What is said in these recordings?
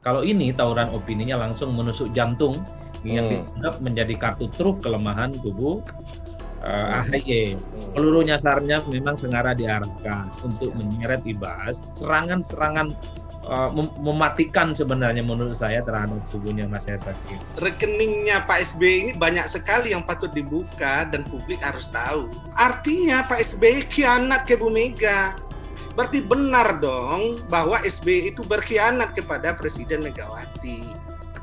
Kalau ini tawuran opininya langsung menusuk jantung, yang dianggap hmm. menjadi kartu truk kelemahan tubuh eh, uh, hmm. AHY. Hmm. Peluru nyasarnya memang sengaja diarahkan untuk menyeret Ibas. Serangan-serangan uh, mem mematikan sebenarnya menurut saya terhadap tubuhnya Mas Herzaki. Rekeningnya Pak SBY ini banyak sekali yang patut dibuka dan publik harus tahu. Artinya Pak SBY kianat ke Bu Berarti benar dong bahwa SBY itu berkhianat kepada Presiden Megawati.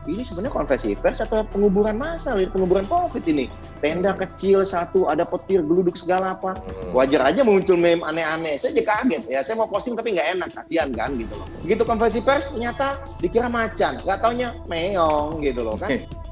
Ini sebenarnya konversi pers atau penguburan massal, penguburan COVID ini. Tenda kecil satu, ada petir, geluduk segala apa. Hmm. Wajar aja muncul meme aneh-aneh. Saya jadi kaget ya, saya mau posting tapi nggak enak, kasihan kan gitu loh. Begitu konversi pers ternyata dikira macan, nggak taunya meong gitu loh kan.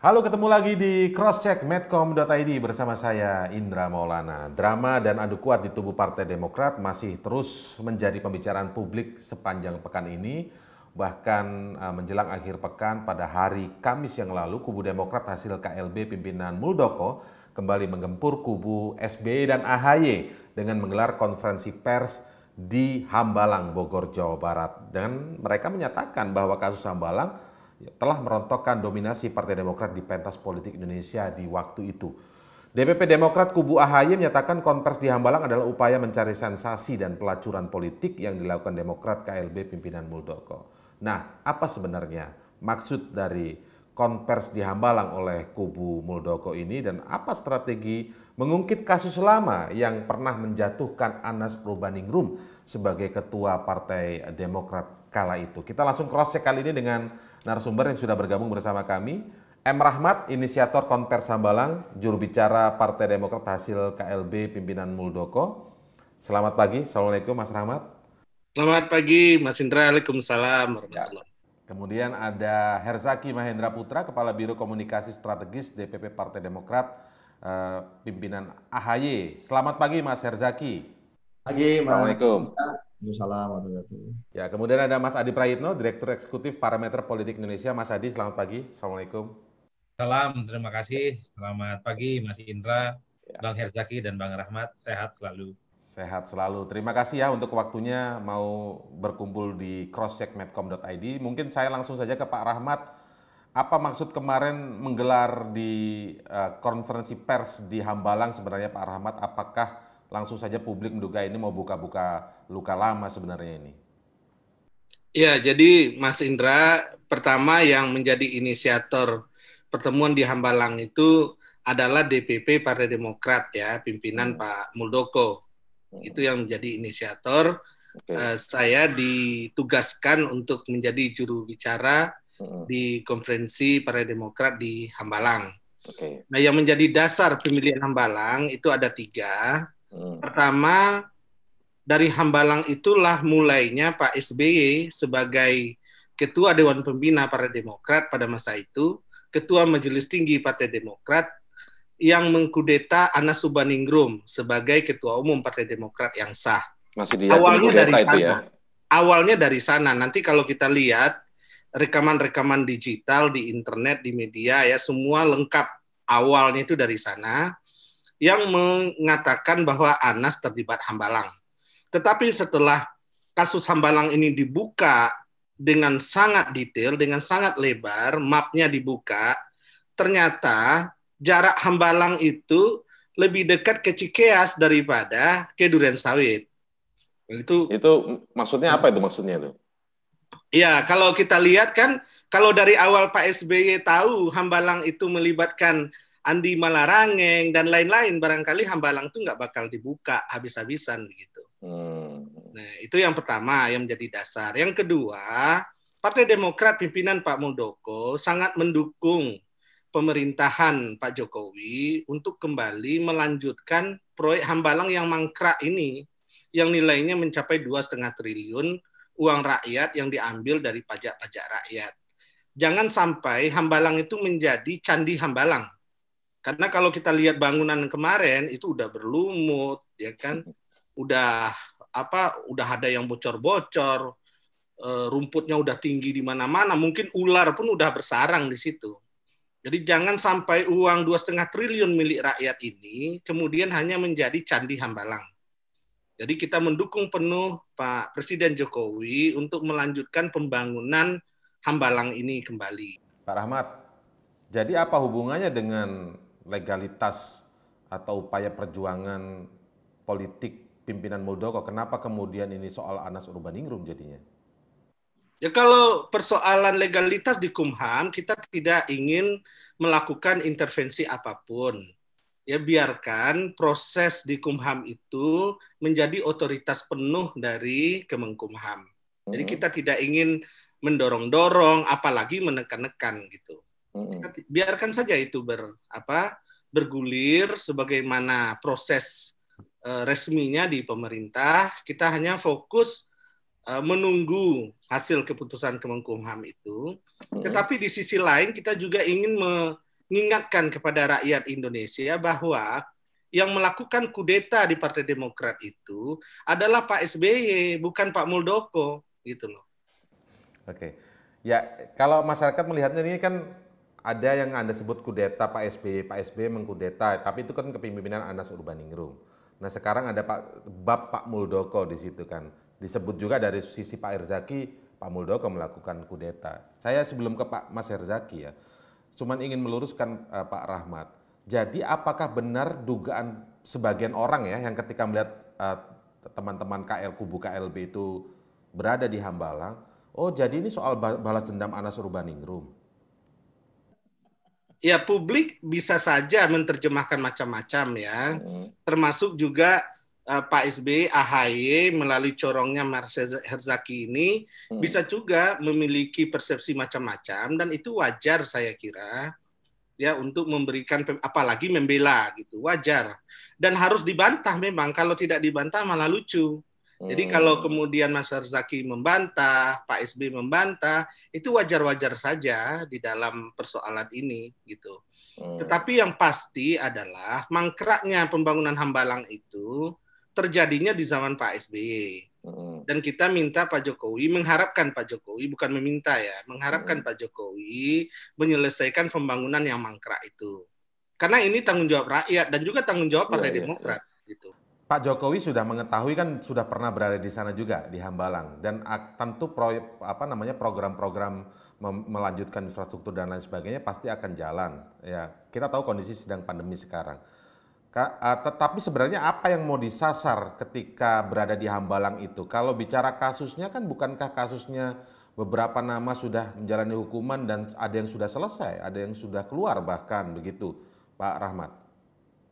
Halo ketemu lagi di crosscheck medcom.id bersama saya Indra Maulana. Drama dan adu kuat di tubuh Partai Demokrat masih terus menjadi pembicaraan publik sepanjang pekan ini. Bahkan eh, menjelang akhir pekan pada hari Kamis yang lalu kubu Demokrat hasil KLB pimpinan Muldoko kembali menggempur kubu SBY e dan AHY dengan menggelar konferensi pers di Hambalang, Bogor, Jawa Barat. Dan mereka menyatakan bahwa kasus Hambalang telah merontokkan dominasi Partai Demokrat di pentas politik Indonesia di waktu itu. DPP Demokrat kubu AHY menyatakan konvers di Hambalang adalah upaya mencari sensasi dan pelacuran politik yang dilakukan Demokrat KLB pimpinan Muldoko. Nah, apa sebenarnya maksud dari konvers di Hambalang oleh kubu Muldoko ini dan apa strategi mengungkit kasus lama yang pernah menjatuhkan Anas Urbaningrum sebagai ketua Partai Demokrat kala itu. Kita langsung cross check kali ini dengan narasumber yang sudah bergabung bersama kami. M. Rahmat, inisiator konter Sambalang, juru bicara Partai Demokrat hasil KLB pimpinan Muldoko. Selamat pagi, Assalamualaikum Mas Rahmat. Selamat pagi Mas Indra, Waalaikumsalam. Ya. Kemudian ada Herzaki Mahendra Putra, Kepala Biro Komunikasi Strategis DPP Partai Demokrat, eh, pimpinan AHY. Selamat pagi Mas Herzaki. Pagi, Assalamualaikum. Waalaikumsalam Ya, kemudian ada Mas Adi Prayitno, Direktur Eksekutif Parameter Politik Indonesia. Mas Adi, selamat pagi. Assalamualaikum. Salam, terima kasih. Selamat pagi Mas Indra, ya. Bang Herzaki, dan Bang Rahmat. Sehat selalu. Sehat selalu. Terima kasih ya untuk waktunya mau berkumpul di crosscheckmedcom.id. Mungkin saya langsung saja ke Pak Rahmat. Apa maksud kemarin menggelar di uh, konferensi pers di Hambalang sebenarnya Pak Rahmat? Apakah langsung saja publik menduga ini mau buka-buka luka lama sebenarnya ini? Ya, jadi Mas Indra, pertama yang menjadi inisiator pertemuan di Hambalang itu adalah DPP Partai Demokrat ya, pimpinan hmm. Pak Muldoko. Hmm. Itu yang menjadi inisiator. Okay. Uh, eh, saya ditugaskan untuk menjadi juru bicara hmm. di konferensi Partai Demokrat di Hambalang. Okay. Nah, yang menjadi dasar pemilihan Hambalang itu ada tiga. Hmm. Pertama dari Hambalang itulah mulainya Pak SBY sebagai ketua Dewan Pembina Partai Demokrat pada masa itu, ketua Majelis Tinggi Partai Demokrat yang mengkudeta Anas Subaningrum sebagai ketua umum Partai Demokrat yang sah. Masih awalnya dari ya? sana. ya. Awalnya dari sana. Nanti kalau kita lihat rekaman-rekaman digital di internet, di media ya semua lengkap. Awalnya itu dari sana yang mengatakan bahwa Anas terlibat Hambalang. Tetapi setelah kasus Hambalang ini dibuka dengan sangat detail, dengan sangat lebar, mapnya dibuka, ternyata jarak Hambalang itu lebih dekat ke Cikeas daripada ke Duren Sawit. Itu Itu maksudnya apa itu maksudnya itu? Ya kalau kita lihat kan kalau dari awal Pak SBY tahu Hambalang itu melibatkan Andi Malarangeng dan lain-lain barangkali Hambalang itu nggak bakal dibuka habis-habisan begitu. Hmm. Nah, itu yang pertama yang menjadi dasar. Yang kedua, Partai Demokrat pimpinan Pak Muldoko sangat mendukung pemerintahan Pak Jokowi untuk kembali melanjutkan proyek Hambalang yang mangkrak ini yang nilainya mencapai dua setengah triliun uang rakyat yang diambil dari pajak-pajak rakyat. Jangan sampai Hambalang itu menjadi candi Hambalang karena kalau kita lihat bangunan kemarin itu udah berlumut, ya kan? Udah apa? Udah ada yang bocor-bocor, eh, rumputnya udah tinggi di mana-mana. Mungkin ular pun udah bersarang di situ. Jadi jangan sampai uang dua setengah triliun milik rakyat ini kemudian hanya menjadi candi hambalang. Jadi kita mendukung penuh Pak Presiden Jokowi untuk melanjutkan pembangunan hambalang ini kembali. Pak Rahmat, jadi apa hubungannya dengan legalitas atau upaya perjuangan politik pimpinan Muldoko, kenapa kemudian ini soal Anas Urbaningrum jadinya? Ya kalau persoalan legalitas di Kumham kita tidak ingin melakukan intervensi apapun. Ya biarkan proses di Kumham itu menjadi otoritas penuh dari Kemenkumham. Jadi hmm. kita tidak ingin mendorong-dorong apalagi menekan-nekan gitu. Mm-hmm. Biarkan saja itu ber apa bergulir sebagaimana proses uh, resminya di pemerintah. Kita hanya fokus uh, menunggu hasil keputusan Kemenkumham itu. Mm-hmm. Tetapi di sisi lain kita juga ingin mengingatkan kepada rakyat Indonesia bahwa yang melakukan kudeta di Partai Demokrat itu adalah Pak SBY, bukan Pak Muldoko, gitu loh. Oke. Ya, kalau masyarakat melihatnya ini kan ada yang Anda sebut kudeta Pak SBY, Pak SBY mengkudeta, tapi itu kan kepemimpinan Anas Urbaningrum. Nah sekarang ada Pak Bab Pak Muldoko di situ kan. Disebut juga dari sisi Pak Erzaki, Pak Muldoko melakukan kudeta. Saya sebelum ke Pak Mas Erzaki ya, cuman ingin meluruskan uh, Pak Rahmat. Jadi apakah benar dugaan sebagian orang ya yang ketika melihat eh, teman-teman uh, KL kubu KLB itu berada di Hambalang, oh jadi ini soal balas dendam Anas Urbaningrum ya publik bisa saja menerjemahkan macam-macam ya, hmm. termasuk juga uh, Pak SBY, AHY melalui corongnya Marcel Herzaki ini hmm. bisa juga memiliki persepsi macam-macam dan itu wajar saya kira ya untuk memberikan apalagi membela gitu wajar dan harus dibantah memang kalau tidak dibantah malah lucu jadi hmm. kalau kemudian Mas Herzaki membantah, Pak SB membantah, itu wajar-wajar saja di dalam persoalan ini gitu. Hmm. Tetapi yang pasti adalah mangkraknya pembangunan Hambalang itu terjadinya di zaman Pak SBY. Hmm. Dan kita minta Pak Jokowi mengharapkan Pak Jokowi bukan meminta ya, mengharapkan Pak Jokowi menyelesaikan pembangunan yang mangkrak itu. Karena ini tanggung jawab rakyat dan juga tanggung jawab iya, Partai iya, iya. Demokrat gitu. Pak Jokowi sudah mengetahui kan sudah pernah berada di sana juga di Hambalang dan tentu proyek apa namanya program-program melanjutkan infrastruktur dan lain sebagainya pasti akan jalan. Ya, kita tahu kondisi sedang pandemi sekarang. tetapi sebenarnya apa yang mau disasar ketika berada di Hambalang itu? Kalau bicara kasusnya kan bukankah kasusnya beberapa nama sudah menjalani hukuman dan ada yang sudah selesai, ada yang sudah keluar bahkan begitu, Pak Rahmat?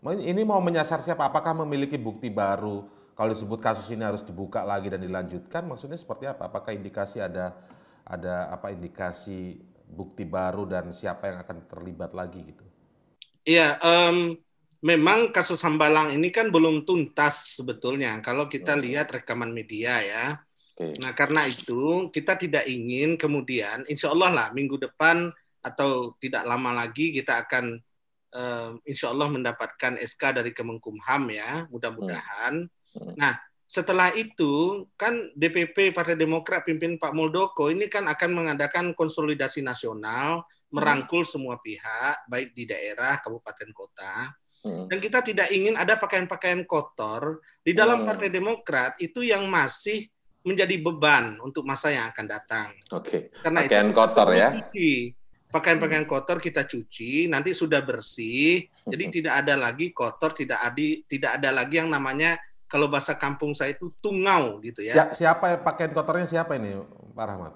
Ini mau menyasar siapa? Apakah memiliki bukti baru? Kalau disebut kasus ini harus dibuka lagi dan dilanjutkan, maksudnya seperti apa? Apakah indikasi ada ada apa indikasi bukti baru dan siapa yang akan terlibat lagi gitu? Iya, um, memang kasus Hambalang ini kan belum tuntas sebetulnya kalau kita lihat rekaman media ya. Nah karena itu kita tidak ingin kemudian, insya Allah lah minggu depan atau tidak lama lagi kita akan uh, insya Allah mendapatkan SK dari Kemenkumham ya, mudah-mudahan. Hmm. Nah, setelah itu kan DPP Partai Demokrat pimpin Pak Muldoko ini kan akan mengadakan konsolidasi nasional, merangkul semua pihak, baik di daerah, kabupaten, kota. Hmm. Dan kita tidak ingin ada pakaian-pakaian kotor di dalam hmm. Partai Demokrat itu yang masih menjadi beban untuk masa yang akan datang. Oke. Okay. pakaian itu kotor ya pakaian-pakaian hmm. kotor kita cuci, nanti sudah bersih, jadi hmm. tidak ada lagi kotor, tidak ada tidak ada lagi yang namanya kalau bahasa kampung saya itu tungau gitu ya. ya siapa pakaian kotornya siapa ini Pak Rahmat?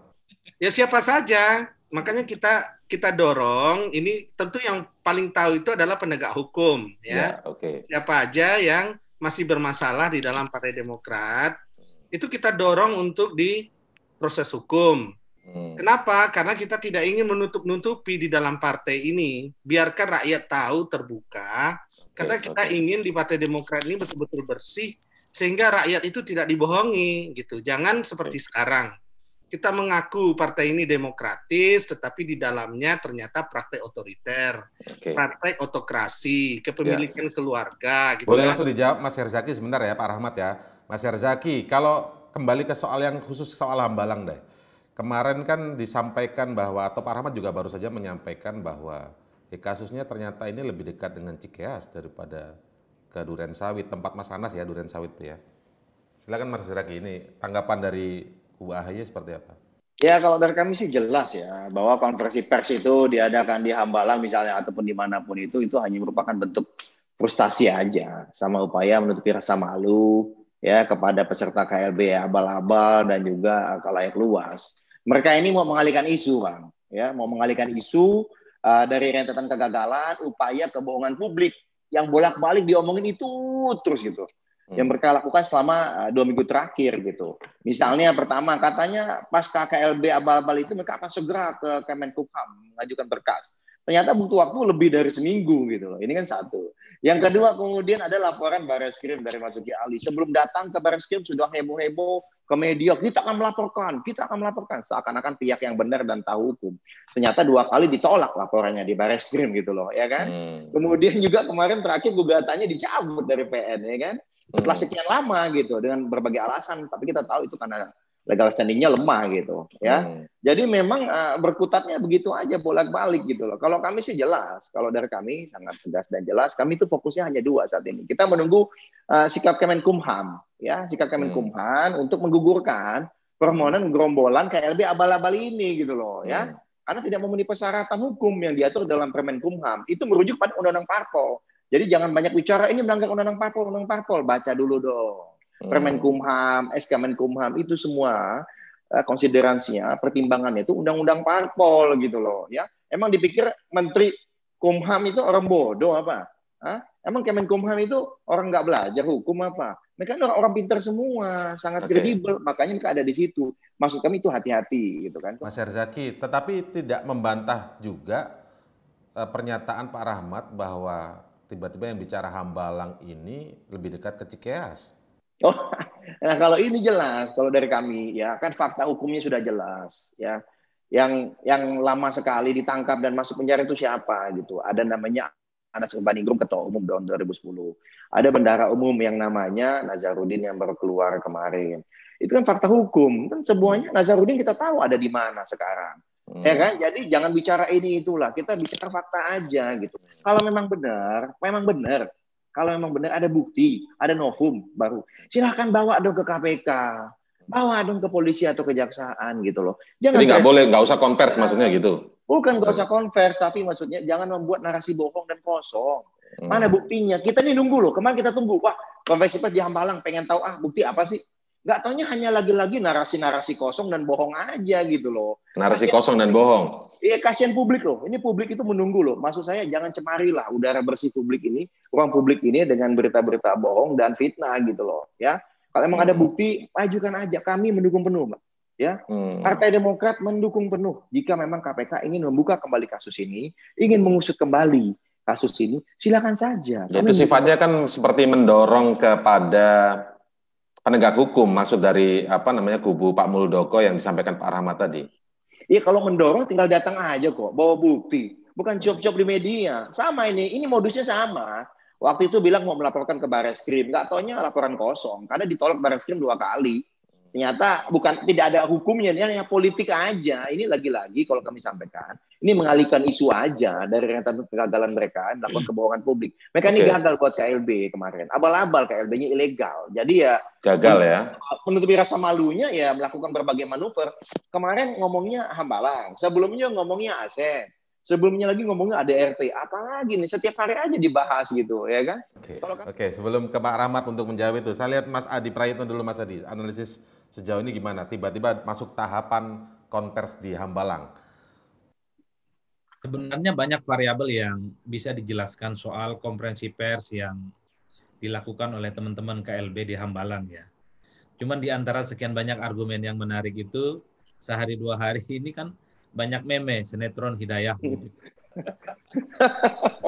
Ya siapa saja, makanya kita kita dorong ini tentu yang paling tahu itu adalah penegak hukum ya. ya okay. Siapa aja yang masih bermasalah di dalam Partai Demokrat hmm. itu kita dorong untuk di proses hukum Hmm. Kenapa? Karena kita tidak ingin menutup-nutupi di dalam partai ini. Biarkan rakyat tahu terbuka. Karena kita ingin di Partai Demokrat ini betul-betul bersih sehingga rakyat itu tidak dibohongi gitu. Jangan seperti sekarang. Kita mengaku partai ini demokratis tetapi di dalamnya ternyata praktek otoriter, okay. praktek otokrasi, kepemilikan yes. keluarga gitu. Boleh kan? langsung dijawab Mas Herzaki sebentar ya Pak Rahmat ya. Mas Herzaki, kalau kembali ke soal yang khusus soal Hambalang deh Kemarin kan disampaikan bahwa atau Pak Rahmat juga baru saja menyampaikan bahwa ya kasusnya ternyata ini lebih dekat dengan Cikeas daripada ke Duren Sawit tempat Mas Anas ya Duren Sawit ya. Silakan Mas Siraki ini tanggapan dari kubu AHY seperti apa? Ya kalau dari kami sih jelas ya bahwa konversi pers itu diadakan di Hambalang misalnya ataupun dimanapun itu itu hanya merupakan bentuk frustasi aja sama upaya menutupi rasa malu ya kepada peserta KLB abal-abal dan juga eh, kalayak luas. Mereka ini mau mengalihkan isu, Bang. Ya, mau mengalihkan isu uh, dari rentetan kegagalan, upaya kebohongan publik yang bolak-balik diomongin itu terus gitu. Hmm. Yang mereka lakukan selama uh, dua minggu terakhir gitu. Misalnya pertama katanya pas KKLB abal-abal itu mereka akan segera ke Kemenkumham mengajukan berkas. Ternyata butuh waktu lebih dari seminggu gitu loh. Ini kan satu. Yang kedua kemudian ada laporan Baris Krim dari Mas Uki Ali. Sebelum datang ke Baris Krim sudah heboh-heboh ke media, kita akan melaporkan, kita akan melaporkan. Seakan-akan pihak yang benar dan tahu hukum. Ternyata dua kali ditolak laporannya di Baris Krim gitu loh, ya kan? Hmm. Kemudian juga kemarin terakhir gugatannya dicabut dari PN, ya kan? Setelah hmm. sekian lama gitu dengan berbagai alasan, tapi kita tahu itu karena legal standingnya lemah gitu ya. Hmm. Jadi memang uh, berkutatnya begitu aja bolak-balik gitu loh. Kalau kami sih jelas, kalau dari kami sangat tegas dan jelas. Kami itu fokusnya hanya dua saat ini. Kita menunggu uh, sikap Kemenkumham ya, sikap hmm. Kemenkumham hmm. untuk menggugurkan permohonan gerombolan KLB abal-abal ini gitu loh ya. Hmm. Karena tidak memenuhi persyaratan hukum yang diatur dalam Permenkumham. Itu merujuk pada undang-undang parpol. Jadi jangan banyak bicara ini melanggar undang-undang parpol, undang-undang parpol. Baca dulu dong Permen Kumham, SK Menkumham itu semua uh, konsideransinya, pertimbangannya itu undang-undang parpol gitu loh ya. Emang dipikir menteri Kumham itu orang bodoh apa? Hah? Emang Kemenkumham itu orang nggak belajar hukum apa? Mereka orang orang pintar semua, sangat kredibel, makanya mereka ada di situ. Maksud kami itu hati-hati gitu kan. Mas Herzaki, tetapi tidak membantah juga uh, pernyataan Pak Rahmat bahwa tiba-tiba yang bicara Hambalang ini lebih dekat ke Cikeas. Oh, nah kalau ini jelas kalau dari kami ya kan fakta hukumnya sudah jelas ya. Yang yang lama sekali ditangkap dan masuk penjara itu siapa gitu. Ada namanya Anas Urbaningrum ketua umum tahun 2010. Ada bendara umum yang namanya Nazarudin yang baru keluar kemarin. Itu kan fakta hukum. Kan semuanya Nazarudin kita tahu ada di mana sekarang. Hmm. Ya kan? Jadi jangan bicara ini itulah. Kita bicara fakta aja gitu. Kalau memang benar, memang benar kalau memang benar ada bukti, ada novum baru, silahkan bawa dong ke KPK, bawa dong ke polisi atau kejaksaan gitu loh. Jangan Jadi nggak boleh, nggak usah konvers maksudnya gitu. Bukan nggak usah konvers, tapi maksudnya jangan membuat narasi bohong dan kosong. Hmm. Mana buktinya? Kita nih nunggu loh. Kemarin kita tunggu, wah konversi pas di Hambalang pengen tahu ah bukti apa sih? nggak taunya hanya lagi-lagi narasi-narasi kosong dan bohong aja gitu loh. Narasi kasian kosong dan bohong. Iya kasihan publik loh. Ini publik itu menunggu loh. Maksud saya jangan cemari lah udara bersih publik ini, ruang publik ini dengan berita-berita bohong dan fitnah gitu loh. Ya kalau emang hmm. ada bukti ajukan aja. Kami mendukung penuh, Mbak. Ya, hmm. Partai Demokrat mendukung penuh jika memang KPK ingin membuka kembali kasus ini, ingin mengusut kembali kasus ini, silakan saja. Itu sifatnya kan seperti mendorong kepada penegak hukum maksud dari apa namanya kubu Pak Muldoko yang disampaikan Pak Rahmat tadi? Iya kalau mendorong tinggal datang aja kok bawa bukti, bukan jok-jok di media. Sama ini, ini modusnya sama. Waktu itu bilang mau melaporkan ke Baris Krim, nggak taunya laporan kosong karena ditolak Baris dua kali ternyata bukan tidak ada hukumnya ini hanya politik aja ini lagi-lagi kalau kami sampaikan ini mengalihkan isu aja dari rentetan kegagalan mereka melakukan kebohongan publik mereka okay. ini gagal buat KLB kemarin abal-abal KLB-nya ilegal jadi ya gagal ya menutupi rasa malunya ya melakukan berbagai manuver kemarin ngomongnya hambalang sebelumnya ngomongnya aset sebelumnya lagi ngomongnya ada RT, apalagi nih setiap hari aja dibahas gitu, ya kan? Oke, okay. kan... okay. sebelum ke Pak Rahmat untuk menjawab itu, saya lihat Mas Adi Prayitno dulu Mas Adi, analisis sejauh ini gimana? Tiba-tiba masuk tahapan konvers di Hambalang. Sebenarnya banyak variabel yang bisa dijelaskan soal konferensi pers yang dilakukan oleh teman-teman KLB di Hambalang ya. Cuman di antara sekian banyak argumen yang menarik itu sehari dua hari ini kan banyak meme sinetron hidayah.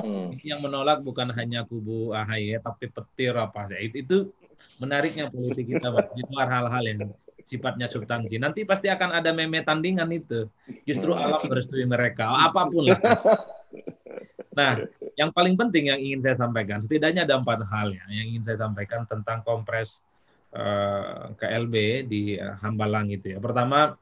Hmm. yang menolak bukan hanya kubu AHY tapi petir apa ya. itu, itu menariknya politik kita Pak, di luar hal-hal yang sifatnya substansi. Nanti pasti akan ada meme tandingan itu. Justru alam merestui mereka, oh, apapun lah. Nah, yang paling penting yang ingin saya sampaikan, setidaknya ada empat hal ya yang ingin saya sampaikan tentang kompres uh, eh, KLB di uh, Hambalang itu ya. Pertama,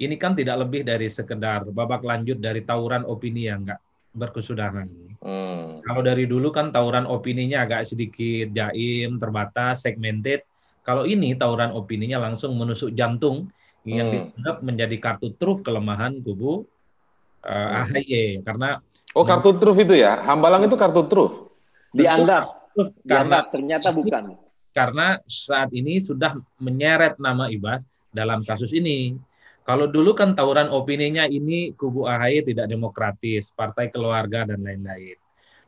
ini kan tidak lebih dari sekedar babak lanjut dari tawuran opini yang nggak berkesudahan. Hmm. Kalau dari dulu kan tawuran opininya agak sedikit jaim, terbatas, segmented. Kalau ini tawuran opininya langsung menusuk jantung yang hmm. dianggap menjadi kartu truf kelemahan kubu uh, hmm. AHY karena Oh, kartu nah. truf itu ya. Hambalang itu kartu truf. Dianggap karena dianggap, ternyata bukan. Karena saat ini sudah menyeret nama Ibas dalam kasus ini. Kalau dulu kan tawuran opininya ini kubu AHY tidak demokratis, partai keluarga dan lain-lain.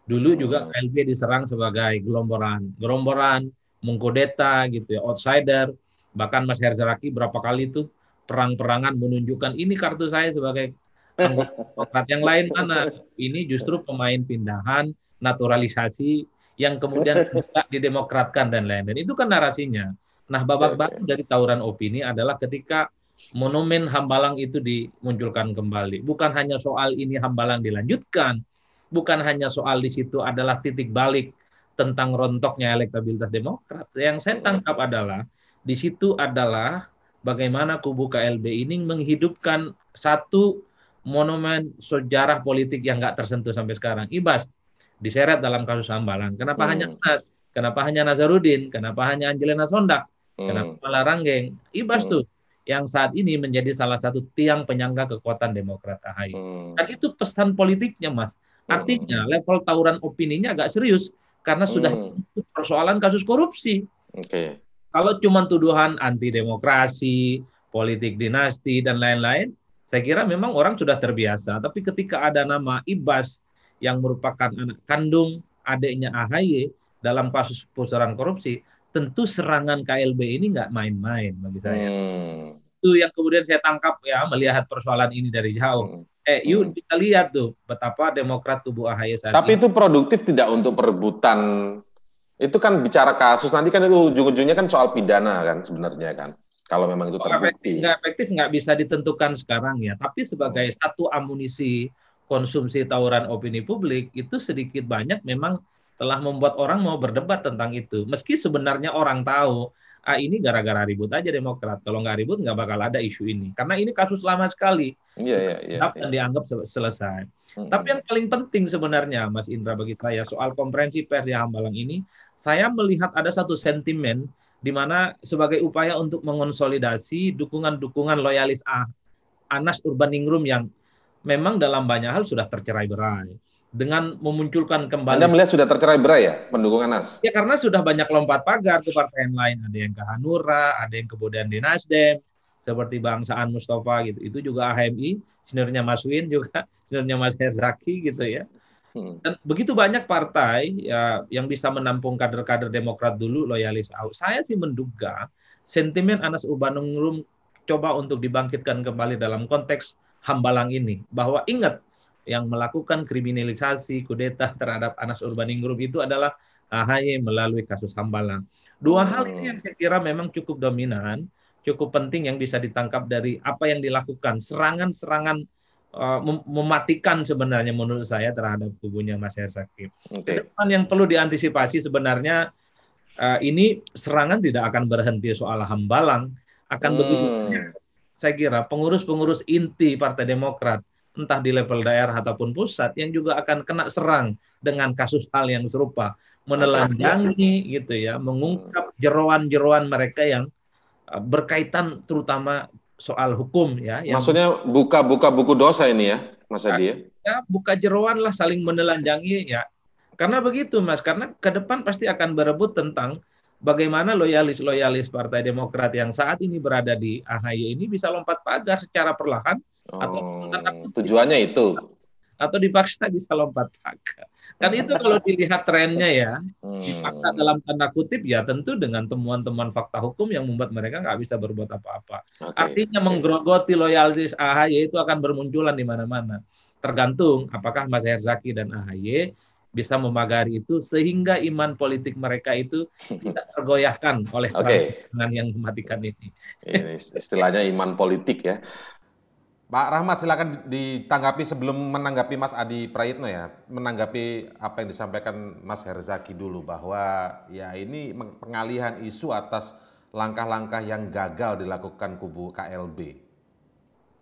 Dulu hmm. juga KLB diserang sebagai gelomboran, geromboran, mengkodeta gitu ya, outsider. Bahkan Mas Herzaki berapa kali itu perang-perangan menunjukkan ini kartu saya sebagai demokrat yang lain mana. Ini justru pemain pindahan, naturalisasi yang kemudian tidak didemokratkan dan lain-lain. Itu kan narasinya. Nah, babak iya, baru iya. dari tawuran opini adalah ketika monumen Hambalang itu dimunculkan kembali. Bukan hanya soal ini Hambalang dilanjutkan, bukan hanya soal di situ adalah titik balik tentang rontoknya elektabilitas Demokrat. Yang saya iya. tangkap adalah di situ adalah bagaimana kubu KLB ini menghidupkan satu monumen sejarah politik yang nggak tersentuh sampai sekarang. Ibas diseret dalam kasus Hambalang. Kenapa hmm. hanya Nas? Kenapa hanya Nazarudin? Kenapa hanya Angelina Sondak? Hmm. Kenapa malah Ibas hmm. tuh yang saat ini menjadi salah satu tiang penyangga kekuatan Demokrat AHY. Hmm. Dan itu pesan politiknya, Mas. Artinya hmm. level tawuran opininya agak serius karena sudah hmm. persoalan kasus korupsi. Okay. Kalau cuma tuduhan anti demokrasi, politik dinasti dan lain-lain, saya kira memang orang sudah terbiasa. Tapi ketika ada nama Ibas yang merupakan anak kandung adiknya AHY dalam kasus pusaran korupsi, tentu serangan KLB ini nggak main-main bagi saya. Hmm. Itu yang kemudian saya tangkap ya melihat persoalan ini dari jauh. Hmm. Eh, yuk hmm. kita lihat tuh betapa Demokrat tubuh AHY saat Tapi ini. itu produktif tidak untuk perebutan itu kan bicara kasus nanti kan itu ujung-ujungnya kan soal pidana kan sebenarnya kan kalau memang itu terbukti. Nggak efektif nggak bisa ditentukan sekarang ya. Tapi sebagai hmm. satu amunisi konsumsi tawuran opini publik itu sedikit banyak memang telah membuat orang mau berdebat tentang itu. Meski sebenarnya orang tahu, ah ini gara-gara ribut aja Demokrat. Kalau nggak ribut nggak bakal ada isu ini. Karena ini kasus lama sekali. Iya, iya, iya. Dan iya. dianggap sel selesai. Hmm. Tapi yang paling penting sebenarnya, Mas Indra bagi saya, soal konferensi pers di Hambalang ini, saya melihat ada satu sentimen di mana sebagai upaya untuk mengonsolidasi dukungan-dukungan loyalis ah, Anas Urbaningrum yang memang dalam banyak hal sudah tercerai berai dengan memunculkan kembali. Anda melihat sudah tercerai berai ya pendukung Anas? Ya karena sudah banyak lompat pagar ke partai yang lain. Ada yang ke Hanura, ada yang kemudian di Nasdem, seperti Bang Saan Mustafa gitu. Itu juga AHMI, seniornya Mas Win juga, seniornya Mas Herzaki gitu ya. Hmm. Dan begitu banyak partai ya, yang bisa menampung kader-kader Demokrat dulu loyalis out. Saya sih menduga sentimen Anas Urbaningrum coba untuk dibangkitkan kembali dalam konteks Hambalang ini bahwa ingat yang melakukan kriminalisasi kudeta terhadap Anas Urbaningrum itu adalah AHY melalui kasus Hambalang. Dua hal ini oh. yang saya kira memang cukup dominan, cukup penting yang bisa ditangkap dari apa yang dilakukan serangan-serangan uh, mematikan sebenarnya menurut saya terhadap kubunya Mas Herzaki. Okay. yang perlu diantisipasi sebenarnya uh, ini serangan tidak akan berhenti soal Hambalang, akan hmm. begitu saya kira pengurus-pengurus inti Partai Demokrat entah di level daerah ataupun pusat yang juga akan kena serang dengan kasus hal yang serupa menelanjangi gitu ya mengungkap jeroan-jeroan mereka yang eh, berkaitan terutama soal hukum ya yang maksudnya buka-buka buku dosa ini ya Mas Adi ya? ya buka jeroan lah saling menelanjangi ya karena begitu Mas karena ke depan pasti akan berebut tentang bagaimana loyalis-loyalis Partai Demokrat yang saat ini berada di AHY ini bisa lompat pagar secara perlahan atau oh, tujuannya itu. Atau dipaksa bisa lompat pagar. Kan itu kalau dilihat trennya ya, hmm. dipaksa dalam tanda kutip ya tentu dengan temuan-temuan fakta hukum yang membuat mereka nggak bisa berbuat apa-apa. Okay. Artinya menggerogoti loyalitas AHY itu akan bermunculan di mana-mana. Tergantung apakah Mas Herzaki dan AHY bisa memagari itu sehingga iman politik mereka itu tidak tergoyahkan oleh okay. yang mematikan ini. ini. Istilahnya iman politik ya. Pak Rahmat silakan ditanggapi sebelum menanggapi Mas Adi Prayitno ya, menanggapi apa yang disampaikan Mas Herzaki dulu bahwa ya ini pengalihan isu atas langkah-langkah yang gagal dilakukan kubu KLB.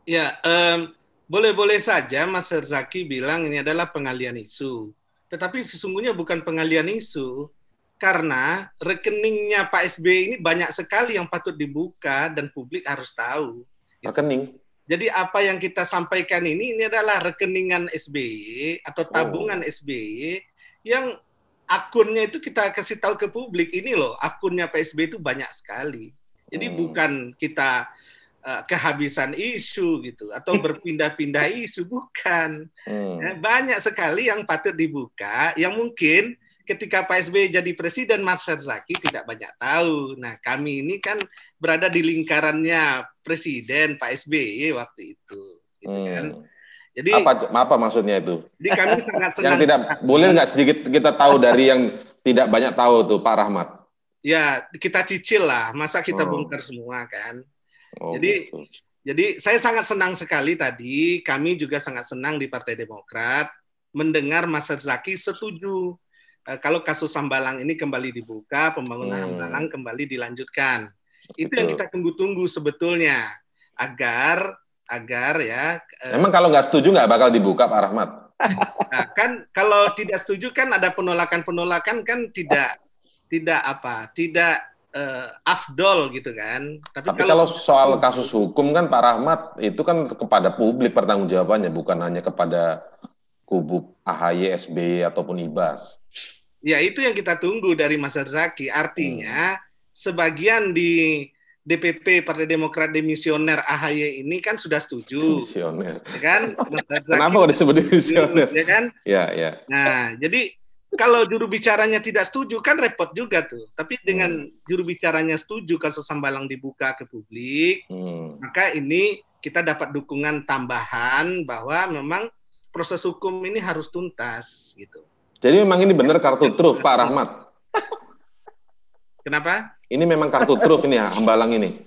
Ya, boleh boleh-boleh saja Mas Herzaki bilang ini adalah pengalihan isu. Tetapi sesungguhnya bukan pengalihan isu, karena rekeningnya Pak SBY ini banyak sekali yang patut dibuka dan publik harus tahu. Rekening? Jadi apa yang kita sampaikan ini ini adalah rekeningan SBY atau oh. tabungan oh. SBY yang akunnya itu kita kasih tahu ke publik ini loh akunnya PSB itu banyak sekali. Jadi hmm. bukan kita uh, kehabisan isu gitu atau berpindah-pindah isu bukan. Hmm. Ya, banyak sekali yang patut dibuka yang mungkin ketika Pak SBY jadi presiden Mas Herzaki tidak banyak tahu. Nah, kami ini kan berada di lingkarannya presiden Pak SBY waktu itu gitu hmm. kan. Jadi apa apa maksudnya itu? Jadi kami sangat senang. yang tidak boleh nggak sedikit kita tahu dari yang tidak banyak tahu tuh Pak Rahmat. Ya, kita cicil lah, masa kita hmm. bongkar semua kan. Oh, jadi betul. Gitu. jadi saya sangat senang sekali tadi, kami juga sangat senang di Partai Demokrat mendengar Mas Herzaki setuju Eh, kalau kasus Sambalang ini kembali dibuka, pembangunan hmm. Sambalang kembali dilanjutkan. Itu yang kita tunggu-tunggu sebetulnya agar agar ya. Eh, Emang kalau nggak setuju nggak bakal dibuka Pak Rahmat? Nah, kan kalau tidak setuju kan ada penolakan-penolakan kan tidak tidak apa tidak uh, afdol gitu kan. Tapi, Tapi kalau, kalau soal kasus hukum kan Pak Rahmat itu kan kepada publik pertanggungjawabannya bukan hanya kepada kubu AHY, SBY ataupun IBAS. Ya itu yang kita tunggu dari Mas Herzaki. Artinya hmm. sebagian di DPP Partai Demokrat Demisioner AHY ini kan sudah setuju. Demisioner. Ya kan? Kenapa udah disebut demisioner? Ya kan? Ya, ya. Nah, jadi kalau juru bicaranya tidak setuju kan repot juga tuh. Tapi dengan hmm. juru bicaranya setuju kasus Sambalang dibuka ke publik, hmm. maka ini kita dapat dukungan tambahan bahwa memang proses hukum ini harus tuntas gitu. Jadi memang ini benar kartu truf Pak Rahmat. Kenapa? Ini memang kartu truf ini ya, Hambalang ini.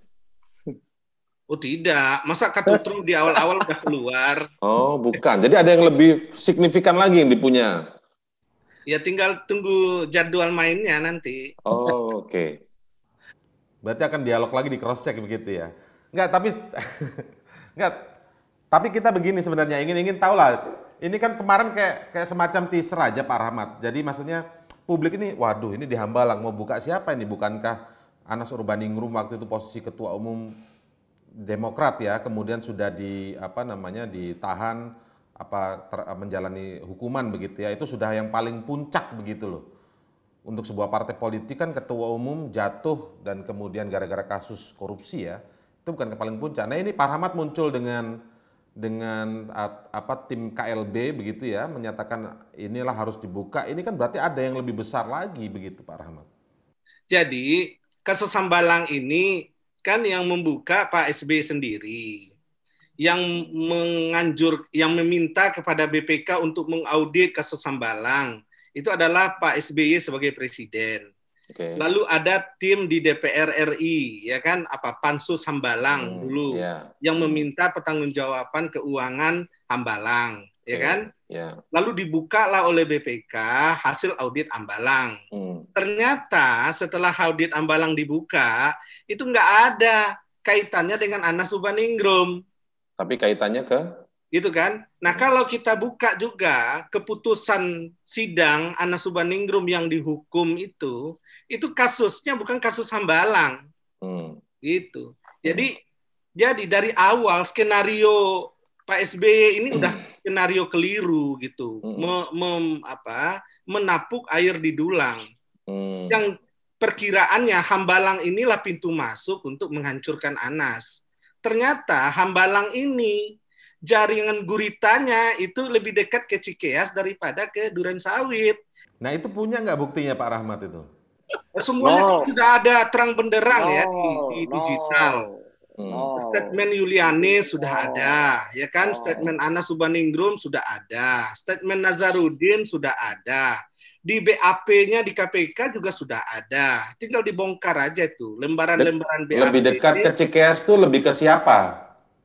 Oh tidak, masa kartu truf di awal-awal udah keluar. Oh bukan, jadi ada yang lebih signifikan lagi yang dipunya. Ya tinggal tunggu jadwal mainnya nanti. Oh oke. Okay. Berarti akan dialog lagi di cross check begitu ya? Enggak, tapi enggak. Tapi kita begini sebenarnya ingin ingin tahu lah ini kan kemarin kayak kayak semacam teaser aja Pak Rahmat. Jadi maksudnya publik ini, waduh ini di Hambalang mau buka siapa ini? Bukankah Anas Urbaningrum waktu itu posisi ketua umum Demokrat ya, kemudian sudah di apa namanya ditahan apa ter, menjalani hukuman begitu ya. Itu sudah yang paling puncak begitu loh. Untuk sebuah partai politik kan ketua umum jatuh dan kemudian gara-gara kasus korupsi ya. Itu bukan ke paling puncak. Nah ini Pak Rahmat muncul dengan dengan apa tim KLB begitu ya menyatakan inilah harus dibuka ini kan berarti ada yang lebih besar lagi begitu Pak Rahmat. Jadi kasus Sambalang ini kan yang membuka Pak SB sendiri yang menganjur yang meminta kepada BPK untuk mengaudit kasus Sambalang itu adalah Pak SBY sebagai presiden. Okay. Lalu ada tim di DPR RI, ya kan, apa pansus Hambalang hmm, dulu yeah. yang meminta pertanggungjawaban keuangan Hambalang, ya kan. Yeah. Lalu dibukalah oleh BPK hasil audit Hambalang. Hmm. Ternyata setelah audit Hambalang dibuka, itu nggak ada kaitannya dengan Anas Subhaningrum. Tapi kaitannya ke gitu kan? Nah hmm. kalau kita buka juga keputusan sidang Anas Subaningrum yang dihukum itu, itu kasusnya bukan kasus Hambalang, hmm. gitu. Hmm. Jadi hmm. jadi dari awal skenario Pak SBY ini udah hmm. skenario keliru gitu, hmm. mem, apa, menapuk air di dulang. Hmm. Yang perkiraannya Hambalang inilah pintu masuk untuk menghancurkan Anas. Ternyata Hambalang ini jaringan guritanya itu lebih dekat ke Cikeas daripada ke Duren Sawit. Nah itu punya nggak buktinya Pak Rahmat itu? Eh, semuanya no. sudah ada terang benderang no. ya di, di digital. No. Hmm. Hmm. Statement Yuliani no. sudah ada, ya kan? No. Statement Ana Subaningrum sudah ada, statement Nazarudin sudah ada, di BAP-nya di KPK juga sudah ada. Tinggal dibongkar aja itu lembaran-lembaran BAP. Lebih dekat ke cikeas tuh lebih ke siapa?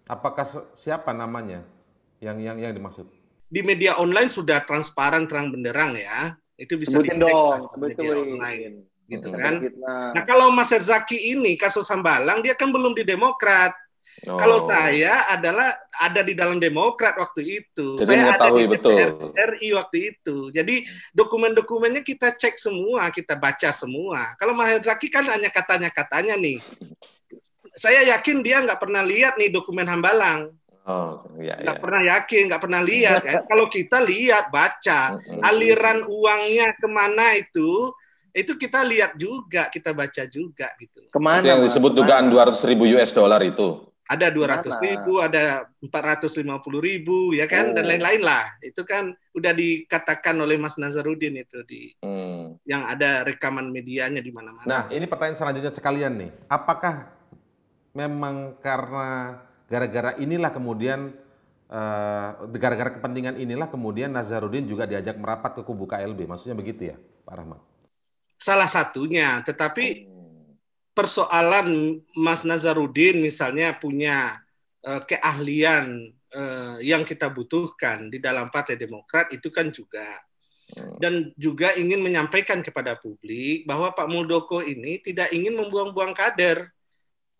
Apakah siapa namanya yang yang yang dimaksud? Di media online sudah transparan terang benderang ya. Itu bisa sebutin dong, sebutin. Online, gitu kan. Nah, kalau Mas Herzaki ini kasus Hambalang dia kan belum di Demokrat. Oh. Kalau saya adalah ada di dalam Demokrat waktu itu. Jadi saya ada di betul. RI waktu itu. Jadi dokumen-dokumennya kita cek semua, kita baca semua. Kalau Mas Herzaki kan hanya katanya-katanya nih saya yakin dia nggak pernah lihat nih dokumen Hambalang. Oh, iya, nggak iya. pernah yakin, nggak pernah lihat. ya. Kalau kita lihat, baca aliran uangnya kemana itu, itu kita lihat juga, kita baca juga gitu. Kemana? Itu yang disebut dugaan 200 ribu US dollar itu. Ada dua ratus ribu, ada empat ratus lima puluh ribu, ya kan, oh. dan lain-lain lah. Itu kan udah dikatakan oleh Mas Nazarudin itu di hmm. yang ada rekaman medianya di mana-mana. Nah, ini pertanyaan selanjutnya sekalian nih. Apakah memang karena gara-gara inilah kemudian eh, gara-gara kepentingan inilah kemudian Nazarudin juga diajak merapat ke kubu KLB. Maksudnya begitu ya, Pak Rahmat? Salah satunya, tetapi persoalan Mas Nazarudin misalnya punya uh, keahlian uh, yang kita butuhkan di dalam Partai Demokrat itu kan juga dan juga ingin menyampaikan kepada publik bahwa Pak Muldoko ini tidak ingin membuang-buang kader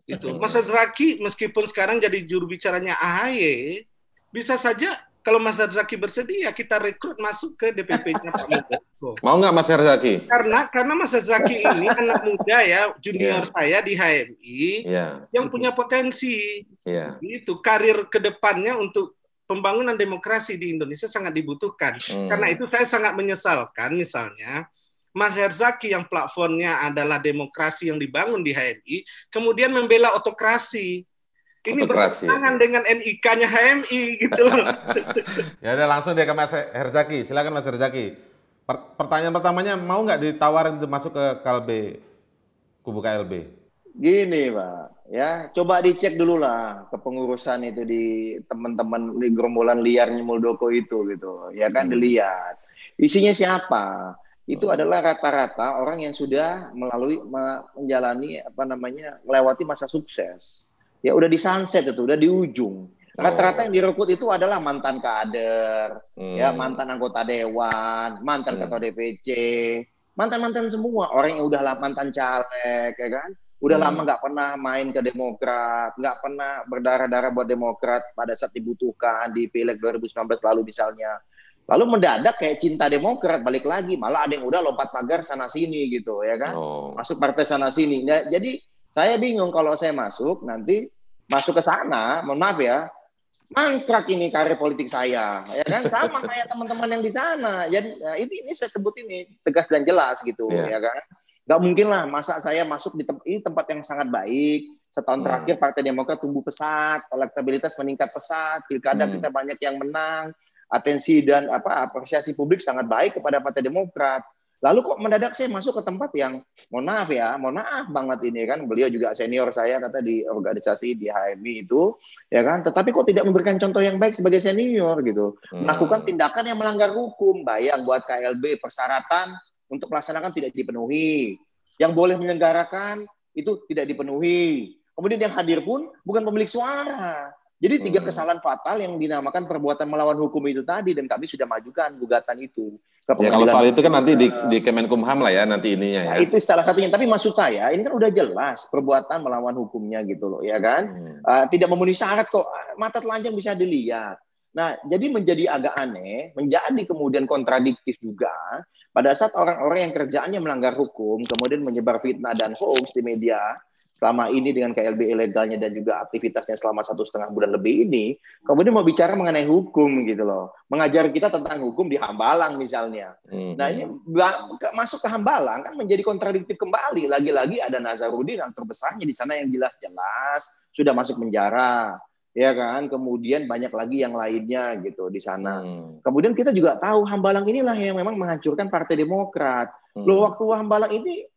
itu. Mas Azraki meskipun sekarang jadi juru bicaranya AHY, bisa saja kalau Mas Azraki bersedia kita rekrut masuk ke DPP-nya Pak Muldoko. Mau nggak Mas Azraki? Karena karena Mas Azraki ini anak muda ya, junior yeah. saya di HMI yeah. yang punya potensi. Yeah. Itu karir kedepannya untuk pembangunan demokrasi di Indonesia sangat dibutuhkan. Hmm. Karena itu saya sangat menyesalkan misalnya Mas Herzaki yang platformnya adalah demokrasi yang dibangun di HMI, kemudian membela otokrasi. Ini bertentangan dengan NIK-nya HMI gitu ya udah langsung dia ke Mas Herzaki. Silakan Mas Herzaki. Pertanyaan pertamanya mau nggak ditawarin masuk ke KLB kubu KLB? Gini Pak, ya coba dicek dulu lah kepengurusan itu di teman-teman di gerombolan liarnya Muldoko itu gitu, ya kan hmm. dilihat isinya siapa itu oh. adalah rata-rata orang yang sudah melalui menjalani apa namanya melewati masa sukses ya udah di sunset itu udah di ujung rata-rata yang oh. direkrut itu adalah mantan kader ya, hmm. ya mantan anggota dewan mantan hmm. ketua DPC mantan-mantan semua orang yang udah lama mantan caleg ya kan udah hmm. lama nggak pernah main ke Demokrat nggak pernah berdarah-darah buat Demokrat pada saat dibutuhkan di pileg 2019 lalu misalnya Lalu mendadak kayak cinta Demokrat balik lagi, malah ada yang udah lompat pagar sana sini gitu ya kan, oh. masuk partai sana sini. Nah, jadi saya bingung kalau saya masuk nanti masuk ke sana, mohon maaf ya, mangkrak ini karir politik saya, ya kan sama kayak teman-teman yang di sana. Jadi ya, ini ini saya sebut ini tegas dan jelas gitu yeah. ya kan. Gak mungkin lah masa saya masuk di tem ini tempat yang sangat baik, setahun hmm. terakhir Partai Demokrat tumbuh pesat, elektabilitas meningkat pesat, pilkada hmm. kita banyak yang menang, atensi dan apa apresiasi publik sangat baik kepada Partai Demokrat. Lalu kok mendadak saya masuk ke tempat yang mohon maaf ya, mohon maaf banget ini kan beliau juga senior saya kata di organisasi di HMI itu ya kan, tetapi kok tidak memberikan contoh yang baik sebagai senior gitu. Hmm. Melakukan tindakan yang melanggar hukum, bayang buat KLB persyaratan untuk melaksanakan tidak dipenuhi. Yang boleh menyelenggarakan itu tidak dipenuhi. Kemudian yang hadir pun bukan pemilik suara. Jadi tiga hmm. kesalahan fatal yang dinamakan perbuatan melawan hukum itu tadi dan kami sudah majukan gugatan itu. Ke ya, kalau soal itu kan nanti di, eh. di Kemenkumham lah ya nanti ininya nah, ya. Nah, itu salah satunya. Tapi maksud saya ini kan udah jelas perbuatan melawan hukumnya gitu loh ya kan. Hmm. Uh, tidak memenuhi syarat kok eh, mata telanjang bisa dilihat. Nah, jadi menjadi agak aneh, menjadi kemudian kontradiktif juga pada saat orang-orang yang kerjaannya melanggar hukum, kemudian menyebar fitnah dan hoax di media, selama ini dengan KLB ilegalnya dan juga aktivitasnya selama satu setengah bulan lebih ini, kemudian mau bicara mengenai hukum gitu loh, mengajar kita tentang hukum di Hambalang misalnya. Hmm. Nah ini masuk ke Hambalang kan menjadi kontradiktif kembali. Lagi-lagi ada Nazarudin yang terbesarnya di sana yang jelas-jelas sudah masuk penjara, ya kan. Kemudian banyak lagi yang lainnya gitu di sana. Hmm. Kemudian kita juga tahu Hambalang inilah yang memang menghancurkan Partai Demokrat. Hmm. Loh waktu Hambalang ini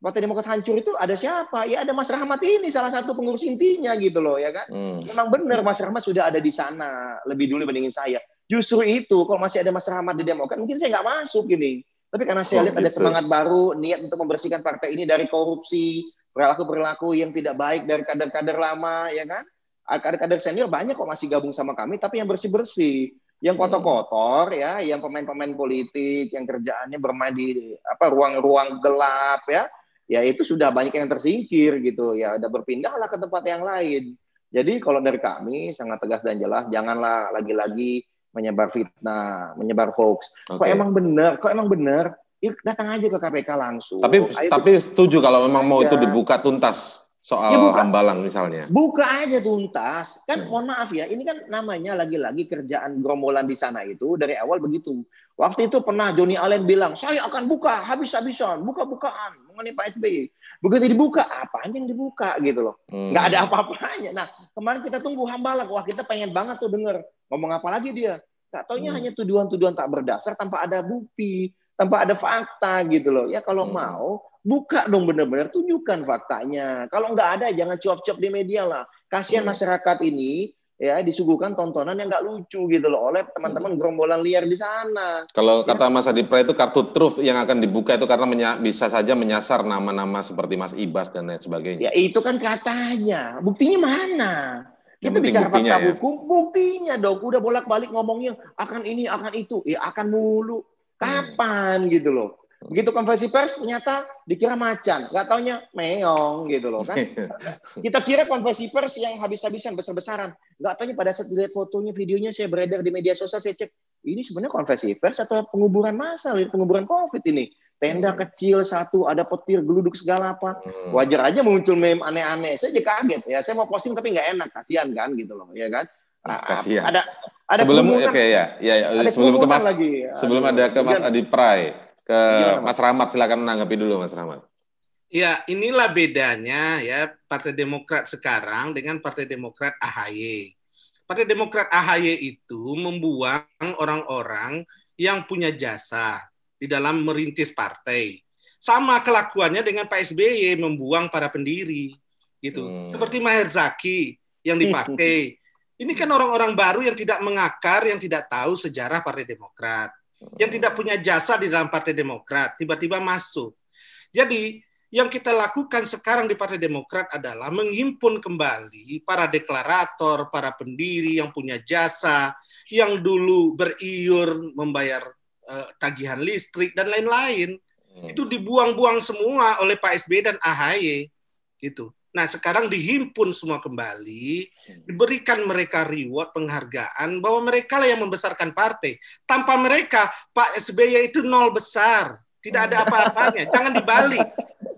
Partai Demokrat hancur itu ada siapa? Ya ada Mas Rahmat ini salah satu pengurus intinya gitu loh ya kan. Hmm. Memang benar Mas Rahmat sudah ada di sana lebih dulu dibandingin saya. Justru itu kalau masih ada Mas Rahmat di Demokrat mungkin saya nggak masuk gini. Tapi karena saya oh, lihat gitu. ada semangat baru, niat untuk membersihkan partai ini dari korupsi, perilaku-perilaku yang tidak baik dari kader-kader lama ya kan. Ah, kader-kader senior banyak kok masih gabung sama kami tapi yang bersih-bersih yang hmm. kotor-kotor ya, yang pemain-pemain politik, yang kerjaannya bermain di apa ruang-ruang gelap ya, ya itu sudah banyak yang tersingkir gitu ya ada berpindahlah ke tempat yang lain jadi kalau dari kami sangat tegas dan jelas janganlah lagi-lagi menyebar fitnah menyebar hoax okay. kok emang benar kok emang benar ya datang aja ke KPK langsung tapi Ayo tapi setuju kalau memang mau ya. itu dibuka tuntas soal ya, buka, misalnya buka aja tuntas kan hmm. mohon maaf ya ini kan namanya lagi-lagi kerjaan gerombolan di sana itu dari awal begitu waktu itu pernah Joni Allen bilang saya akan buka habis-habisan buka-bukaan mengenai Pak SBY. Begitu dibuka, apa aja yang dibuka gitu loh. Hmm. Nggak ada apa-apanya. Nah, kemarin kita tunggu Hambalang. Wah, kita pengen banget tuh denger. Ngomong apa lagi dia? Gak taunya hmm. hanya tuduhan-tuduhan tak berdasar tanpa ada bukti, tanpa ada fakta gitu loh. Ya kalau hmm. mau, buka dong bener-bener. Tunjukkan faktanya. Kalau nggak ada, jangan cuap-cuap di media lah. Kasihan hmm. masyarakat ini ya disuguhkan tontonan yang nggak lucu gitu loh oleh teman-teman hmm. gerombolan liar di sana. Kalau ya. kata Mas Adi Pray itu kartu truf yang akan dibuka itu karena menya bisa saja menyasar nama-nama seperti Mas Ibas dan lain sebagainya. Ya itu kan katanya, buktinya mana? Ya, Kita bicara fakta ya. hukum, buktinya dong. Udah bolak-balik ngomongnya akan ini, akan itu, ya akan mulu. Hmm. Kapan hmm. gitu loh? Begitu konversi pers ternyata dikira macan, nggak taunya meong gitu loh kan. Kita kira konversi pers yang habis-habisan besar-besaran, nggak taunya pada saat dilihat fotonya, videonya saya beredar di media sosial saya cek ini sebenarnya konversi pers atau penguburan massal, penguburan covid ini. Tenda hmm. kecil satu, ada petir, geluduk segala apa. Hmm. Wajar aja muncul meme aneh-aneh. Saya jadi kaget ya. Saya mau posting tapi nggak enak, kasihan kan gitu loh, ya kan? Hmm, ah, kasihan. Ada ada sebelum oke okay, ya. Ya, ya. Ada sebelum ke Mas lagi. Sebelum ada ke Mas Adi Prai ke Gimana, iya, Mas Rahmat silakan menanggapi dulu Mas Rahmat. Ya, inilah bedanya ya Partai Demokrat sekarang dengan Partai Demokrat AHY. Partai Demokrat AHY itu membuang orang-orang yang punya jasa di dalam merintis partai. Sama kelakuannya dengan Pak SBY membuang para pendiri gitu. Hmm. Seperti Maher Zaki yang dipakai. Ini kan orang-orang baru yang tidak mengakar, yang tidak tahu sejarah Partai Demokrat yang tidak punya jasa di dalam Partai Demokrat tiba-tiba masuk. Jadi yang kita lakukan sekarang di Partai Demokrat adalah menghimpun kembali para deklarator, para pendiri yang punya jasa, yang dulu beriur membayar uh, tagihan listrik dan lain-lain. Hmm. Itu dibuang-buang semua oleh Pak SBY dan AHY gitu. Nah, sekarang dihimpun semua kembali, hmm. diberikan mereka reward penghargaan bahwa mereka lah yang membesarkan partai. Tanpa mereka, Pak SBY itu nol besar. Tidak ada apa-apanya. Jangan dibalik.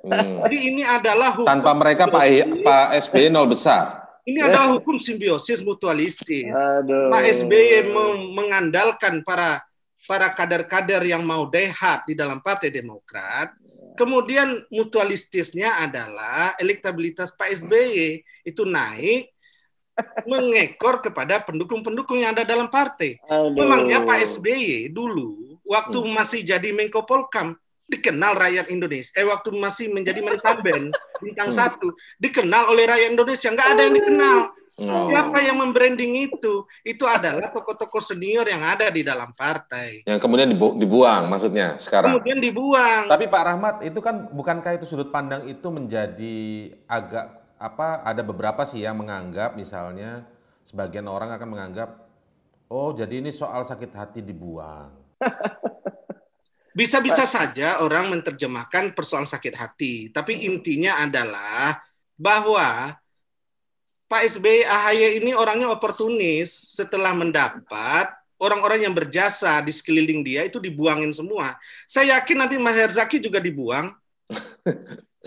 Hmm. Jadi ini adalah hukum. Tanpa mereka Pak Pak SBY nol besar. Ini ya. adalah hukum simbiosis mutualistis. Aduh. Pak SBY mengandalkan para para kader-kader yang mau dehat di dalam Partai Demokrat, Kemudian mutualistisnya adalah elektabilitas Pak SBY itu naik mengekor kepada pendukung-pendukung yang ada dalam partai. Aduh. Memangnya Pak SBY dulu waktu hmm. masih jadi Menko Polkam dikenal rakyat Indonesia. Eh waktu masih menjadi mentaben bintang hmm. satu dikenal oleh rakyat Indonesia. Enggak ada yang dikenal. Hmm. Oh. Siapa yang membranding itu? Itu adalah tokoh-tokoh senior yang ada di dalam partai. Yang kemudian dibu dibuang maksudnya sekarang. Kemudian dibuang. Tapi Pak Rahmat itu kan bukankah itu sudut pandang itu menjadi agak apa ada beberapa sih yang menganggap misalnya sebagian orang akan menganggap oh jadi ini soal sakit hati dibuang. Bisa-bisa saja orang menerjemahkan persoalan sakit hati, tapi intinya adalah bahwa Pak SBY AHY ini orangnya oportunis. Setelah mendapat orang-orang yang berjasa di sekeliling dia itu dibuangin semua. Saya yakin nanti Mas Herzaki juga dibuang.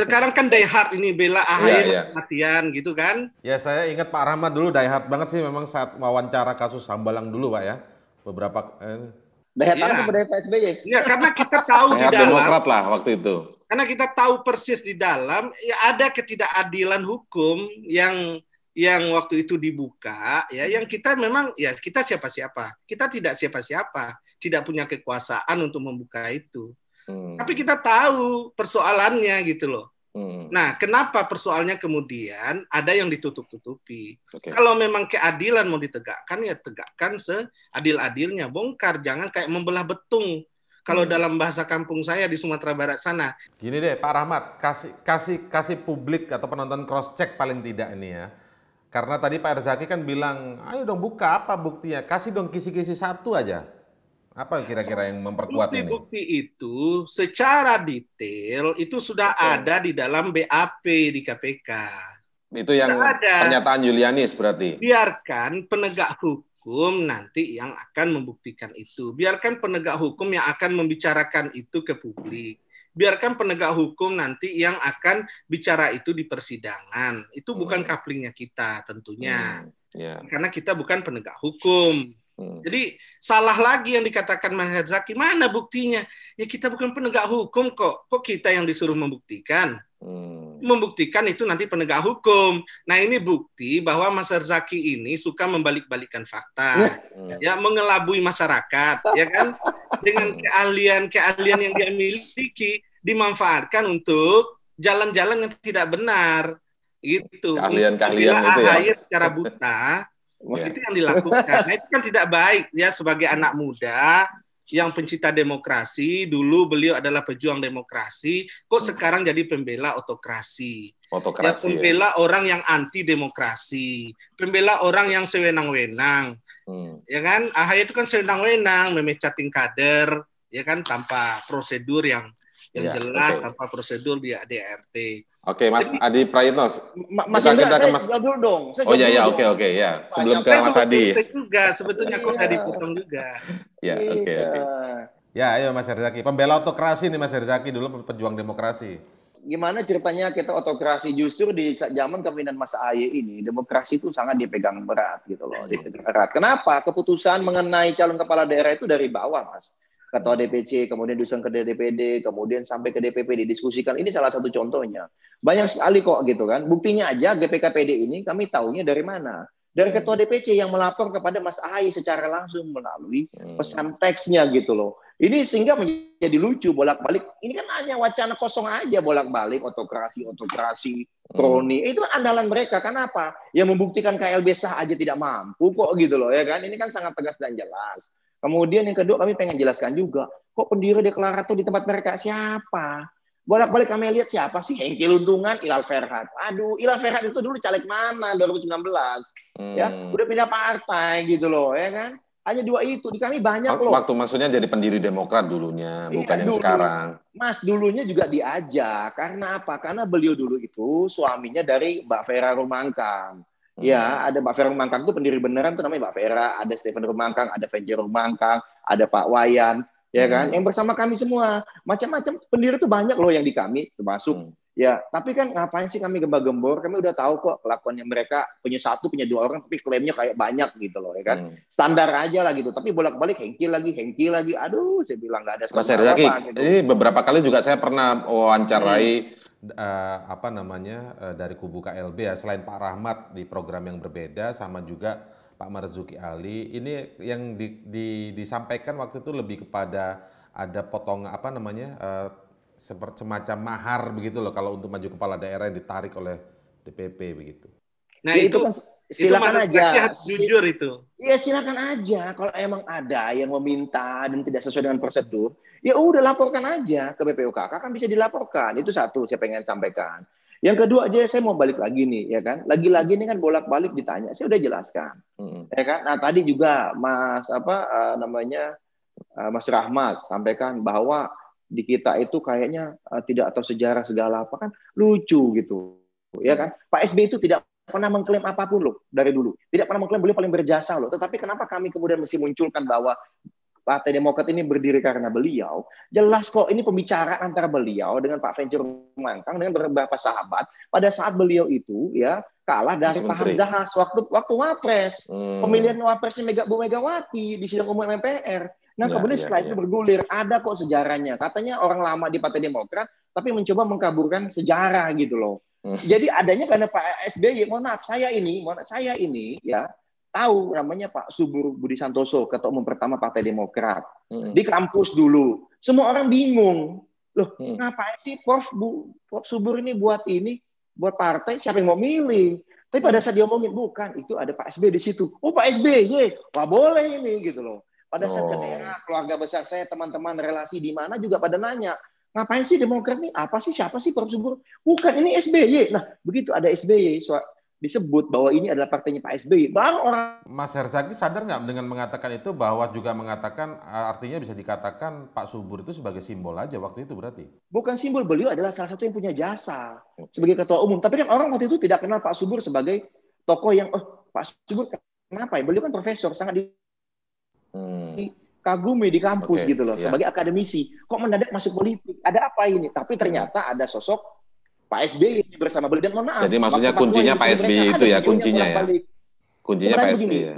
Sekarang kan Die Hard ini bela AHY yeah, kematian iya. matian gitu kan? Ya saya ingat Pak Rahmat dulu Die Hard banget sih memang saat wawancara kasus Sambalang dulu Pak ya. Beberapa eh, Daya tahan ya. daya SBY? Iya, karena kita tahu di dalam. Demokrat lah waktu itu. Karena kita tahu persis di dalam ya ada ketidakadilan hukum yang yang waktu itu dibuka ya yang kita memang ya kita siapa-siapa. Kita tidak siapa-siapa, tidak punya kekuasaan untuk membuka itu. Hmm. Tapi kita tahu persoalannya gitu loh. Hmm. Nah, kenapa persoalnya kemudian ada yang ditutup-tutupi? Okay. Kalau memang keadilan mau ditegakkan ya tegakkan seadil-adilnya, bongkar jangan kayak membelah betung. Kalau hmm. dalam bahasa kampung saya di Sumatera Barat sana. Gini deh, Pak Rahmat, kasih kasih kasih publik atau penonton cross check paling tidak ini ya. Karena tadi Pak Erzaki kan bilang, ayo dong buka apa buktinya, kasih dong kisi-kisi satu aja. Apa kira-kira yang memperkuat bukti, ini? Bukti itu secara detail itu sudah Betul. ada di dalam BAP di KPK. Itu yang ada. pernyataan Julianis berarti. Biarkan penegak hukum nanti yang akan membuktikan itu. Biarkan penegak hukum yang akan membicarakan itu ke publik. Biarkan penegak hukum nanti yang akan bicara itu di persidangan. Itu bukan hmm. kaplingnya kita tentunya. Hmm. Yeah. Karena kita bukan penegak hukum Hmm. Jadi salah lagi yang dikatakan Manhaj Zaki. Mana buktinya? Ya kita bukan penegak hukum kok. Kok kita yang disuruh membuktikan? Hmm. Membuktikan itu nanti penegak hukum. Nah ini bukti bahwa Mas Zaki ini suka membalik-balikan fakta, hmm. ya mengelabui masyarakat, ya kan? Dengan hmm. keahlian-keahlian yang dia miliki dimanfaatkan untuk jalan-jalan yang tidak benar, gitu. Keahlian-keahlian itu ya. secara buta Yeah. Ya. Itu yang dilakukan. Nah, itu kan tidak baik ya sebagai anak muda yang pencinta demokrasi, dulu beliau adalah pejuang demokrasi, kok hmm. sekarang jadi pembela otokrasi. Ya, otokrasi. Ya, pembela ya. orang yang anti demokrasi, pembela orang yang sewenang-wenang. Hmm. Ya kan? ahaya itu kan sewenang-wenang, memecatin kader, ya kan tanpa prosedur yang yang ya, jelas, okay. tanpa prosedur di ADRT. Oke, Mas Jadi, Adi Prayitno. Mas Indra, kita ke Mas... saya dulu dong. Saya oh iya, iya, oke, oke, ya. Sebelum ke Mas Adi. Saya juga, sebetulnya kok nggak dipotong juga. Ya, iya. oke, oke. Ya, ayo Mas Herzaki. Pembela otokrasi nih Mas Herzaki dulu pejuang demokrasi. Gimana ceritanya kita otokrasi justru di zaman kepemimpinan Mas Ahy ini demokrasi itu sangat dipegang berat gitu loh, dipegang berat. Kenapa? Keputusan mengenai calon kepala daerah itu dari bawah, Mas ketua DPC, kemudian dusun ke DPD, kemudian sampai ke DPP didiskusikan. Ini salah satu contohnya. Banyak sekali kok gitu kan. Buktinya aja GPKPD ini kami tahunya dari mana? Dari hmm. ketua DPC yang melapor kepada Mas Ahy secara langsung melalui hmm. pesan teksnya gitu loh. Ini sehingga menjadi lucu bolak-balik. Ini kan hanya wacana kosong aja bolak-balik otokrasi, otokrasi, hmm. kroni. Itu andalan mereka. Kenapa? Yang membuktikan KLB sah aja tidak mampu kok gitu loh ya kan. Ini kan sangat tegas dan jelas. Kemudian yang kedua kami pengen jelaskan juga, kok pendiri deklarator di tempat mereka siapa? Bolak-balik kami lihat siapa sih Hengki Luntungan, Ilal Ferhat. Aduh, Ilal Ferhat itu dulu caleg mana 2019? Hmm. Ya, udah pindah partai gitu loh, ya kan? Hanya dua itu di kami banyak loh. Waktu maksudnya jadi pendiri Demokrat dulunya, iya, bukan yang sekarang. Mas dulunya juga diajak. Karena apa? Karena beliau dulu itu suaminya dari Mbak Vera Rumangkang. Ya, hmm. ada Mbak Vera Rumangkang itu pendiri beneran tuh namanya Mbak Vera, ada Stephen Rumangkang, ada Venjer Rumangkang, ada Pak Wayan, ya hmm. kan? Hmm. Yang bersama kami semua, macam-macam pendiri tuh banyak loh yang di kami termasuk. Hmm. Ya, tapi kan ngapain sih kami gembar-gembor? Kami udah tahu kok kelakuannya mereka punya satu, punya dua orang, tapi klaimnya kayak banyak gitu loh, ya kan? Hmm. Standar aja lah gitu. Tapi bolak-balik hengki lagi, hengki lagi. Aduh, saya bilang nggak ada. Mas Herzaki, gitu. ini beberapa kali juga saya pernah wawancarai. Hmm uh, apa namanya uh, dari kubu KLB ya selain Pak Rahmat di program yang berbeda sama juga Pak Marzuki Ali ini yang di, di, disampaikan waktu itu lebih kepada ada potong apa namanya uh, eh, seperti semacam mahar begitu loh kalau untuk maju kepala daerah yang ditarik oleh DPP begitu. Nah ya, itu, itu silakan aja. jujur itu. Iya silakan aja. Kalau emang ada yang meminta dan tidak sesuai dengan prosedur, ya udah laporkan aja ke BPUKK kan bisa dilaporkan. Itu satu saya pengen sampaikan. Yang kedua aja saya mau balik lagi nih ya kan. Lagi-lagi ini kan bolak-balik ditanya. Saya udah jelaskan. Hmm. Ya kan? Nah, tadi juga Mas apa uh, namanya uh, Mas Rahmat sampaikan bahwa di kita itu kayaknya uh, tidak atau sejarah segala apa kan lucu gitu ya kan Pak SB itu tidak pernah mengklaim apapun loh dari dulu. Tidak pernah mengklaim beliau paling berjasa loh. Tetapi kenapa kami kemudian mesti munculkan bahwa Partai Demokrat ini berdiri karena beliau, jelas kok ini pembicaraan antara beliau dengan Pak Venture Mangkang dengan beberapa sahabat pada saat beliau itu ya kalah dari Pak Hamzahas waktu waktu wapres hmm. pemilihan wapresnya Mega Bu Megawati di sidang umum MPR. Nah ya, kemudian ya, setelah ya. itu ya. bergulir ada kok sejarahnya. Katanya orang lama di Partai Demokrat tapi mencoba mengkaburkan sejarah gitu loh. Jadi adanya karena Pak SBY, mohon maaf, saya ini, mohon maaf, saya ini ya tahu namanya Pak Subur Budi Santoso, ketua umum pertama Partai Demokrat. Hmm. Di kampus dulu, semua orang bingung. Loh, hmm. ngapain sih Prof, Bu, Prof Subur ini buat ini, buat partai, siapa yang mau milih? Tapi pada saat dia ngomongin, bukan, itu ada Pak SBY di situ. Oh Pak SBY, wah boleh ini gitu loh. Pada saat oh. ke daerah, keluarga besar saya, teman-teman relasi di mana juga pada nanya, Ngapain sih Demokrat nih? Apa sih? Siapa sih subur Bukan, ini SBY. Nah, begitu ada SBY, so, disebut bahwa ini adalah partainya Pak SBY. Baru orang Mas Herzaki sadar nggak dengan mengatakan itu bahwa juga mengatakan artinya bisa dikatakan Pak Subur itu sebagai simbol aja waktu itu berarti? Bukan simbol, beliau adalah salah satu yang punya jasa sebagai ketua umum. Tapi kan orang waktu itu tidak kenal Pak Subur sebagai tokoh yang oh Pak Subur kenapa ya? Beliau kan profesor sangat di hmm kagumi di kampus okay. gitu loh yeah. sebagai akademisi kok mendadak masuk politik ada apa ini tapi ternyata ada sosok Pak SBY bersama beliau dan mohon maaf jadi maksudnya kuncinya Pak SBY itu ya kuncinya ya kuncinya Pak SBY ya.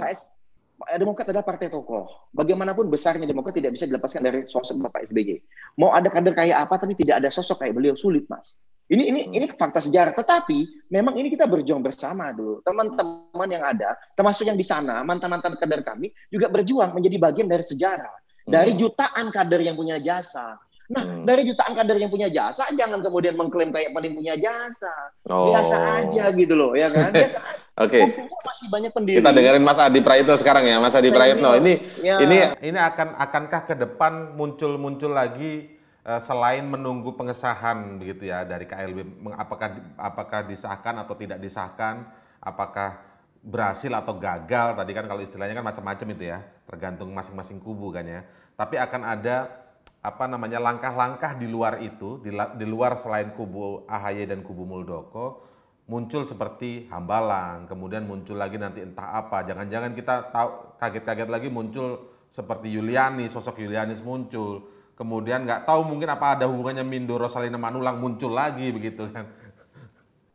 Eh, Demokrat adalah partai tokoh. Bagaimanapun besarnya Demokrat tidak bisa dilepaskan dari sosok Bapak SBY. Mau ada kader kayak apa, tapi tidak ada sosok kayak beliau sulit, Mas. Ini ini hmm. ini fakta sejarah. Tetapi memang ini kita berjuang bersama dulu. Teman-teman yang ada, termasuk yang di sana, mantan-mantan kader kami juga berjuang menjadi bagian dari sejarah. Hmm. Dari jutaan kader yang punya jasa. Nah, hmm. dari jutaan kader yang punya jasa, jangan kemudian mengklaim kayak paling punya jasa. Oh. Biasa aja gitu loh, ya kan? Biasa aja. Oke. Okay. masih banyak pendiri. Kita dengerin Mas Adi Prayitno sekarang ya, Mas Adi Prayitno Ini ya. ini ini akan akankah ke depan muncul-muncul lagi Eh, selain menunggu pengesahan begitu ya dari KLB apakah apakah disahkan atau tidak disahkan apakah berhasil atau gagal tadi kan kalau istilahnya kan macam-macam itu ya tergantung masing-masing kubu kan ya tapi akan ada apa namanya langkah-langkah di luar itu di, di luar selain kubu AHY dan kubu Muldoko muncul seperti Hambalang kemudian muncul lagi nanti entah apa jangan-jangan kita tahu kaget-kaget lagi muncul seperti Yuliani sosok Yulianis muncul kemudian nggak tahu mungkin apa ada hubungannya Mindo Rosalina Manulang muncul lagi begitu kan?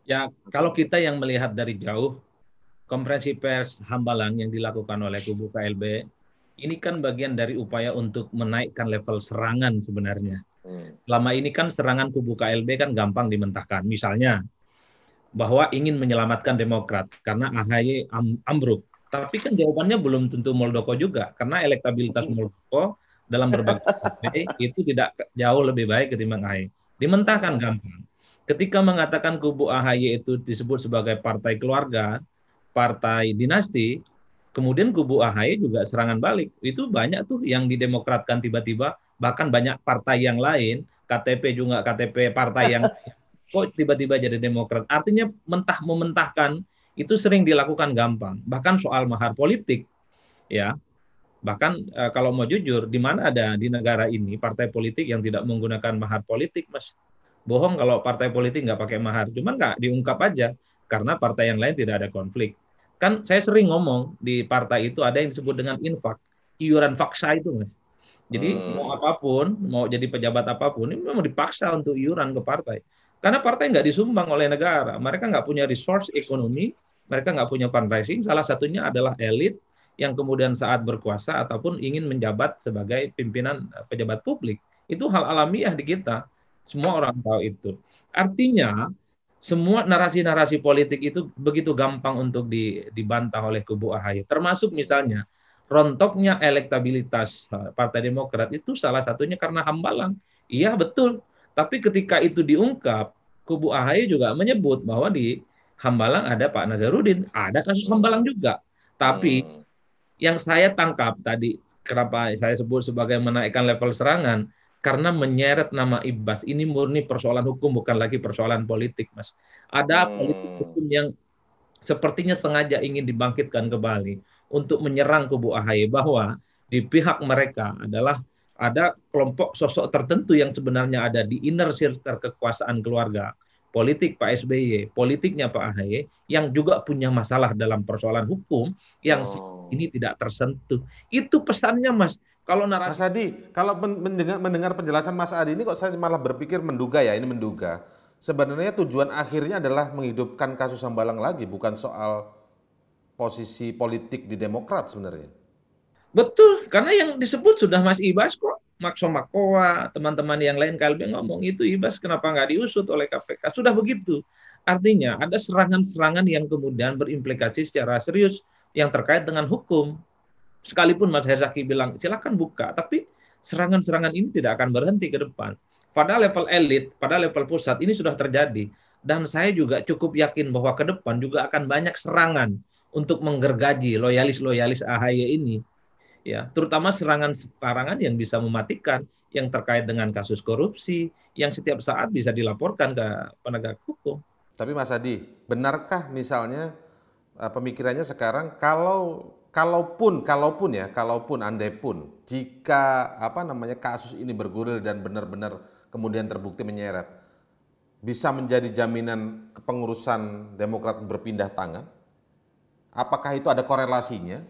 Ya kalau kita yang melihat dari jauh konferensi pers Hambalang yang dilakukan oleh kubu KLB ini kan bagian dari upaya untuk menaikkan level serangan sebenarnya. Hmm. Lama ini kan serangan kubu KLB kan gampang dimentahkan. Misalnya bahwa ingin menyelamatkan Demokrat karena AHY ambruk. Tapi kan jawabannya belum tentu Moldoko juga karena elektabilitas Moldoko hmm dalam berbagai itu tidak jauh lebih baik ketimbang AHY. Dimentahkan gampang. Ketika mengatakan kubu AHY itu disebut sebagai partai keluarga, partai dinasti, kemudian kubu AHY juga serangan balik. Itu banyak tuh yang didemokratkan tiba-tiba, bahkan banyak partai yang lain, KTP juga KTP partai yang kok tiba-tiba jadi demokrat. Artinya mentah mementahkan itu sering dilakukan gampang. Bahkan soal mahar politik ya Bahkan eh, kalau mau jujur, di mana ada di negara ini partai politik yang tidak menggunakan mahar politik, Mas? Bohong kalau partai politik nggak pakai mahar, cuma nggak diungkap aja karena partai yang lain tidak ada konflik. Kan saya sering ngomong di partai itu ada yang disebut dengan infak, iuran faksa itu, Mas. Jadi hmm. mau apapun, mau jadi pejabat apapun, ini memang dipaksa untuk iuran ke partai. Karena partai nggak disumbang oleh negara, mereka nggak punya resource ekonomi, mereka nggak punya fundraising. Salah satunya adalah elit yang kemudian saat berkuasa ataupun ingin menjabat sebagai pimpinan eh, pejabat publik. Itu hal alamiah di kita. Semua orang tahu itu. Artinya semua narasi-narasi politik itu begitu gampang untuk dibantah oleh kubu AHY. Termasuk misalnya rontoknya elektabilitas eh, Partai Demokrat itu salah satunya karena hambalang. Iya betul. Tapi ketika itu diungkap, kubu AHY juga menyebut bahwa di Hambalang ada Pak Nazarudin, ada kasus Hambalang juga. Tapi hmm yang saya tangkap tadi kenapa saya sebut sebagai menaikkan level serangan karena menyeret nama Ibas ini murni persoalan hukum bukan lagi persoalan politik mas ada hmm. politik hukum yang sepertinya sengaja ingin dibangkitkan kembali untuk menyerang kubu AHY bahwa di pihak mereka adalah ada kelompok sosok tertentu yang sebenarnya ada di inner circle kekuasaan keluarga politik Pak SBY, politiknya Pak AHY yang juga punya masalah dalam persoalan hukum yang oh. ini tidak tersentuh. Itu pesannya Mas. Kalau narasi Mas Adi, kalau mendengar, mendengar penjelasan Mas Adi ini kok saya malah berpikir menduga ya, ini menduga. Sebenarnya tujuan akhirnya adalah menghidupkan kasus Sambalang lagi, bukan soal posisi politik di Demokrat sebenarnya. Betul, karena yang disebut sudah Mas Ibas kok. Makso Makoa, teman-teman yang lain KLB ngomong itu Ibas kenapa nggak diusut oleh KPK? Sudah begitu. Artinya ada serangan-serangan yang kemudian berimplikasi secara serius yang terkait dengan hukum. Sekalipun Mas Herzaki bilang silakan buka, tapi serangan-serangan ini tidak akan berhenti ke depan. Pada level elit, pada level pusat ini sudah terjadi dan saya juga cukup yakin bahwa ke depan juga akan banyak serangan untuk menggergaji loyalis-loyalis AHY ini ya terutama serangan serangan yang bisa mematikan yang terkait dengan kasus korupsi yang setiap saat bisa dilaporkan ke penegak hukum. Tapi Mas Adi, benarkah misalnya eh, pemikirannya sekarang kalau kalaupun kalaupun ya kalaupun andai pun jika apa namanya kasus ini bergulir dan benar-benar kemudian terbukti menyeret bisa menjadi jaminan kepengurusan Demokrat berpindah tangan? Apakah itu ada korelasinya?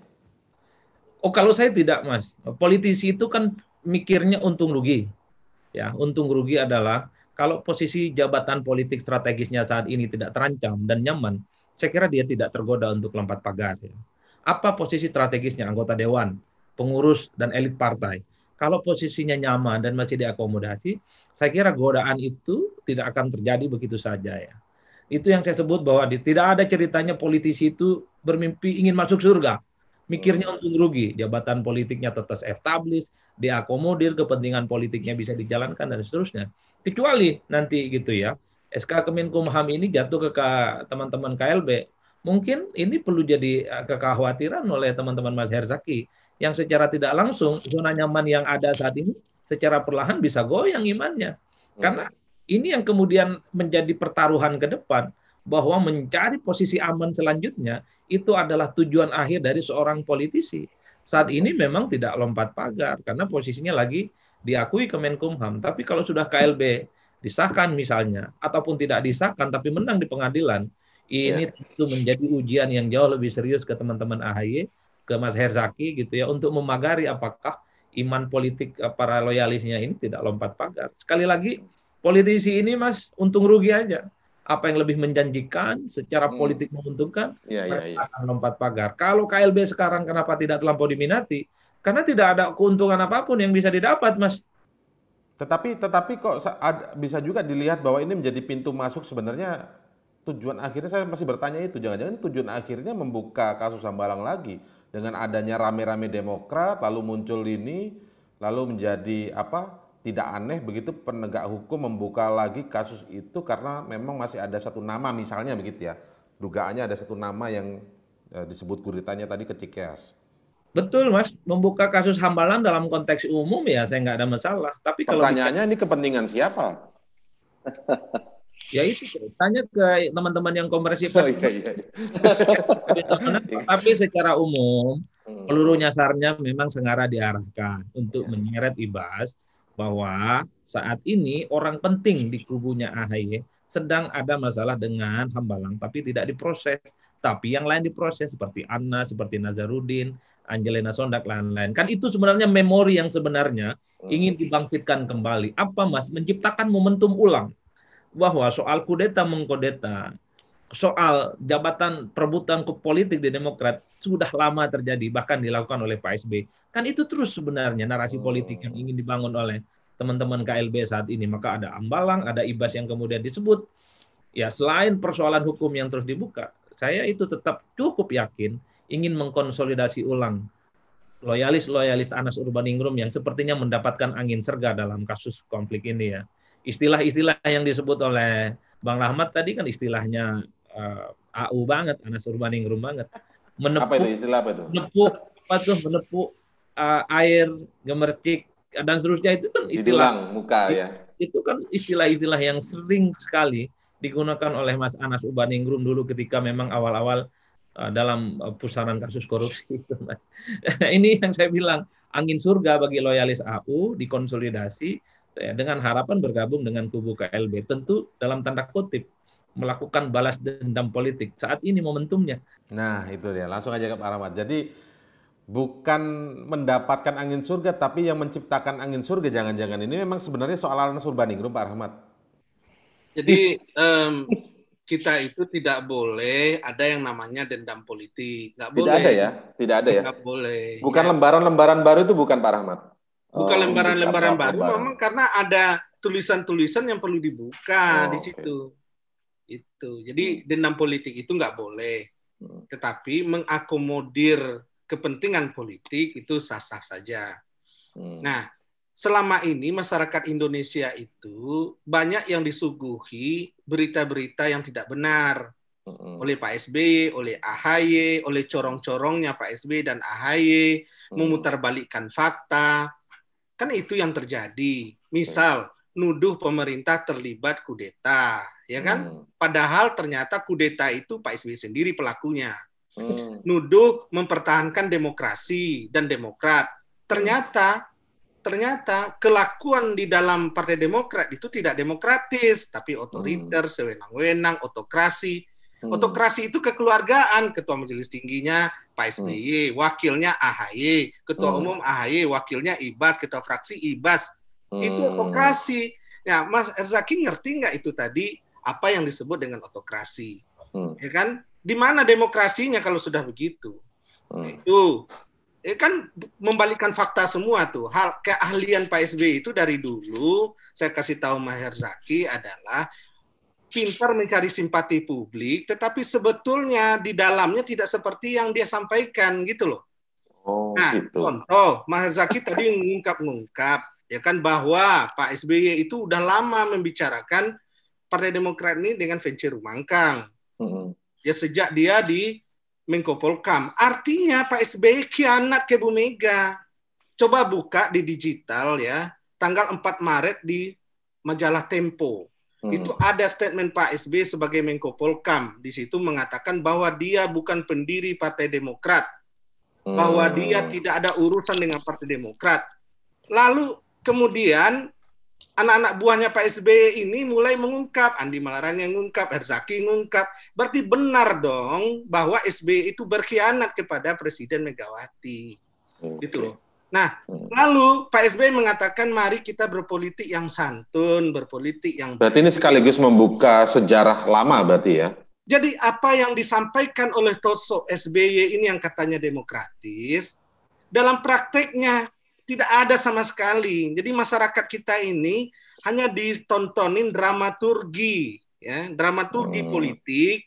Oh kalau saya tidak mas, politisi itu kan mikirnya untung rugi. Ya untung rugi adalah kalau posisi jabatan politik strategisnya saat ini tidak terancam dan nyaman, saya kira dia tidak tergoda untuk lompat pagar. Ya. Apa posisi strategisnya anggota dewan, pengurus dan elit partai? Kalau posisinya nyaman dan masih diakomodasi, saya kira godaan itu tidak akan terjadi begitu saja ya. Itu yang saya sebut bahwa tidak ada ceritanya politisi itu bermimpi ingin masuk surga Mikirnya untung rugi, jabatan politiknya tetes establish diakomodir, kepentingan politiknya bisa dijalankan dan seterusnya. Kecuali nanti gitu ya, SK Kemenkumham ini jatuh ke teman-teman KLB. Mungkin ini perlu jadi eh, kekhawatiran oleh teman-teman Mas Herzaki yang secara tidak langsung zona nyaman yang ada saat ini secara perlahan bisa goyang imannya. Hmm. Karena ini yang kemudian menjadi pertaruhan ke depan bahwa mencari posisi aman selanjutnya itu adalah tujuan akhir dari seorang politisi. Saat ini memang tidak lompat pagar karena posisinya lagi diakui Kemenkumham. Tapi kalau sudah KLB disahkan misalnya ataupun tidak disahkan tapi menang di pengadilan, ini ya. tentu menjadi ujian yang jauh lebih serius ke teman-teman AHY, ke Mas Herzaki gitu ya untuk memagari apakah iman politik eh, para loyalisnya ini tidak lompat pagar. Sekali lagi politisi ini Mas untung rugi aja apa yang lebih menjanjikan secara hmm. politik menguntungkan ya, mereka ya, ya. akan lompat pagar. Kalau KLB sekarang kenapa tidak terlampau diminati? Karena tidak ada keuntungan apapun yang bisa didapat, Mas. Tetapi tetapi kok bisa juga dilihat bahwa ini menjadi pintu masuk sebenarnya tujuan akhirnya saya masih bertanya itu jangan-jangan tujuan akhirnya membuka kasus Hambalang lagi dengan adanya rame-rame Demokrat lalu muncul ini lalu menjadi apa tidak aneh begitu penegak hukum membuka lagi kasus itu karena memang masih ada satu nama misalnya begitu ya. Dugaannya ada satu nama yang e, disebut guritanya tadi ke Cikeas. Betul mas, membuka kasus hambalan dalam konteks umum ya saya nggak ada masalah. Tapi kalau pertanyaannya ini kepentingan siapa? ya itu tanya ke teman-teman yang komersial Oh, iya, iya. iya. tapi secara umum peluru hmm. nyasarnya memang sengara diarahkan untuk iya. menyeret Ibas bahwa saat ini orang penting di kubunya AHY sedang ada masalah dengan Hambalang tapi tidak diproses. Tapi yang lain diproses seperti Anna, seperti Nazarudin, Angelina Sondak, lain-lain. Kan itu sebenarnya memori yang sebenarnya ingin dibangkitkan kembali. Apa Mas? Menciptakan momentum ulang bahwa soal kudeta mengkodeta soal jabatan perebutan politik di Demokrat sudah lama terjadi bahkan dilakukan oleh Pak SBY. Kan itu terus sebenarnya narasi politik yang ingin dibangun oleh teman-teman KLB saat ini. Maka ada Ambalang, ada Ibas yang kemudian disebut. Ya selain persoalan hukum yang terus dibuka, saya itu tetap cukup yakin ingin mengkonsolidasi ulang loyalis-loyalis Anas Urbaningrum yang sepertinya mendapatkan angin serga dalam kasus konflik ini ya. Istilah-istilah yang disebut oleh Bang Rahmat tadi kan istilahnya uh, eh, AU banget, Anas Urbaningrum banget. Menepuk, apa itu istilah apa itu? Menepuk apa tuh menepuk uh, eh, air gemercik dan seterusnya itu kan istilah muka ya. Itu, kan istilah-istilah yang sering sekali digunakan oleh Mas Anas Urbaningrum dulu ketika memang awal-awal uh, dalam pusaran kasus korupsi Ini yang saya bilang angin surga bagi loyalis AU dikonsolidasi dengan harapan bergabung dengan kubu KLB tentu dalam tanda kutip melakukan balas dendam politik. Saat ini momentumnya. Nah, itu dia. Langsung aja ke Pak Rahmat. Jadi bukan mendapatkan angin surga, tapi yang menciptakan angin surga jangan-jangan. Ini memang sebenarnya soal alam Alan Surbaningrum, Pak Rahmat. Jadi um, kita itu tidak boleh ada yang namanya dendam politik. tidak boleh. ada ya? Tidak ada ya? Tidak boleh. Bukan ya. lembaran-lembaran ya. baru itu bukan, Pak Rahmat? Bukan oh, lembaran-lembaran oh, lembaran baru, memang karena ada tulisan-tulisan yang perlu dibuka oh, di situ. Okay itu. Jadi hmm. dendam politik itu nggak boleh. Hmm. Tetapi mengakomodir kepentingan politik itu sah-sah saja. Hmm. Nah, selama ini masyarakat Indonesia itu banyak yang disuguhi berita-berita yang tidak benar oleh Pak SBY, oleh AHY, oleh corong-corongnya Pak SBY dan AHY memutarbalikkan fakta. Kan itu yang terjadi. Misal nuduh pemerintah terlibat kudeta ya hmm. kan? Hmm. Padahal ternyata kudeta itu Pak SBY sendiri pelakunya. Hmm. Nuduh mempertahankan demokrasi dan demokrat. Ternyata ternyata kelakuan di dalam Partai Demokrat itu tidak demokratis, tapi hmm. otoriter, hmm. sewenang-wenang, otokrasi. Hmm. Otokrasi itu kekeluargaan ketua majelis tingginya Pak SBY, hmm. wakilnya AHY, ketua hmm. umum AHY, wakilnya Ibas, ketua fraksi Ibas. Hmm. Itu otokrasi. Ya, Mas Erzaki ngerti nggak itu tadi apa yang disebut dengan otokrasi. Hmm. Ya kan? Di mana demokrasinya kalau sudah begitu? Hmm. Itu ya kan membalikan fakta semua tuh. Hal keahlian Pak SBY itu dari dulu saya kasih tahu Mas Herzaki adalah pintar mencari simpati publik, tetapi sebetulnya di dalamnya tidak seperti yang dia sampaikan gitu loh. Oh, nah, gitu. contoh Mas Herzaki tadi mengungkap-ngungkap ya kan bahwa Pak SBY itu udah lama membicarakan Partai Demokrat ini dengan Venture Rumangkang. Hmm. Ya sejak dia di Menko Polkam. Artinya Pak SBY kianat ke Bu Mega. Coba buka di digital ya, tanggal 4 Maret di majalah Tempo. Hmm. Itu ada statement Pak SBY sebagai Menko Polkam di situ mengatakan bahwa dia bukan pendiri Partai Demokrat, hmm. bahwa mm-hmm. dia tidak ada urusan dengan Partai Demokrat. Lalu kemudian anak-anak buahnya Pak SBY ini mulai mengungkap, Andi Malarang yang mengungkap, Herzaki mengungkap. Berarti benar dong bahwa SBY itu berkhianat kepada Presiden Megawati. Okay. Gitu loh. Nah, hmm. lalu Pak SBY mengatakan mari kita berpolitik yang santun, berpolitik yang Berarti ini sekaligus membuka sejarah lama berarti ya. Jadi apa yang disampaikan oleh Toso SBY ini yang katanya demokratis, dalam prakteknya tidak ada sama sekali. Jadi masyarakat kita ini hanya ditontonin dramaturgi, ya, dramaturgi hmm. politik,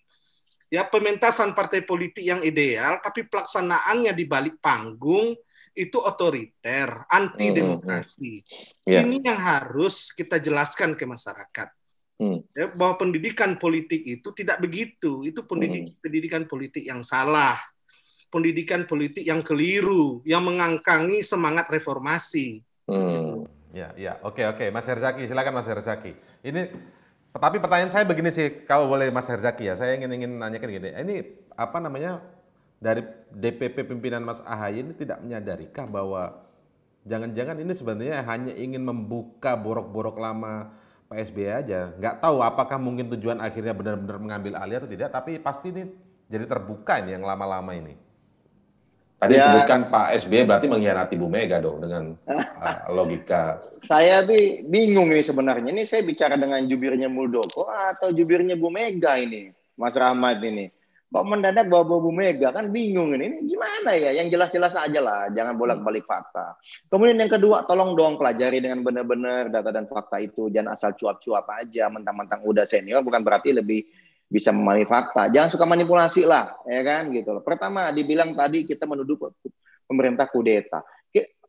ya pementasan partai politik yang ideal, tapi pelaksanaannya di balik panggung itu otoriter, anti demokrasi. Hmm. hmm, hmm. Yeah. Ini yang harus kita jelaskan ke masyarakat. Hmm. Ya, bahwa pendidikan politik itu tidak begitu, itu pendidik, hmm. pendidikan politik yang salah pendidikan politik yang keliru, yang mengangkangi semangat reformasi. Hmm. Ya, ya, oke, oke, Mas Herzaki, silakan Mas Herzaki. Ini, tapi pertanyaan saya begini sih, kalau boleh Mas Herzaki ya, saya ingin ingin nanyakan gini. Ini apa namanya dari DPP pimpinan Mas Ahaye ini tidak menyadarikah bahwa jangan-jangan ini sebenarnya hanya ingin membuka borok-borok lama PSB aja. Nggak tahu apakah mungkin tujuan akhirnya benar-benar mengambil alih atau tidak, tapi pasti ini jadi terbuka ini yang lama-lama ini. Tadi ya. sebutkan Pak SBY berarti mengkhianati Bu Mega dong dengan uh, logika. Saya tuh bingung ini sebenarnya. Ini saya bicara dengan jubirnya Muldoko atau jubirnya Bu Mega ini, Mas Rahmat ini. Kok mendadak bawa, -bawa Bu Mega kan bingung ini. Ini gimana ya? Yang jelas-jelas aja lah, jangan bolak-balik fakta. Kemudian yang kedua, tolong dong pelajari dengan benar-benar data dan fakta itu, jangan asal cuap-cuap aja. Mentang-mentang udah senior bukan berarti lebih bisa memahami fakta. Jangan suka manipulasi lah, ya kan gitu loh. Pertama dibilang tadi kita menuduh pemerintah kudeta.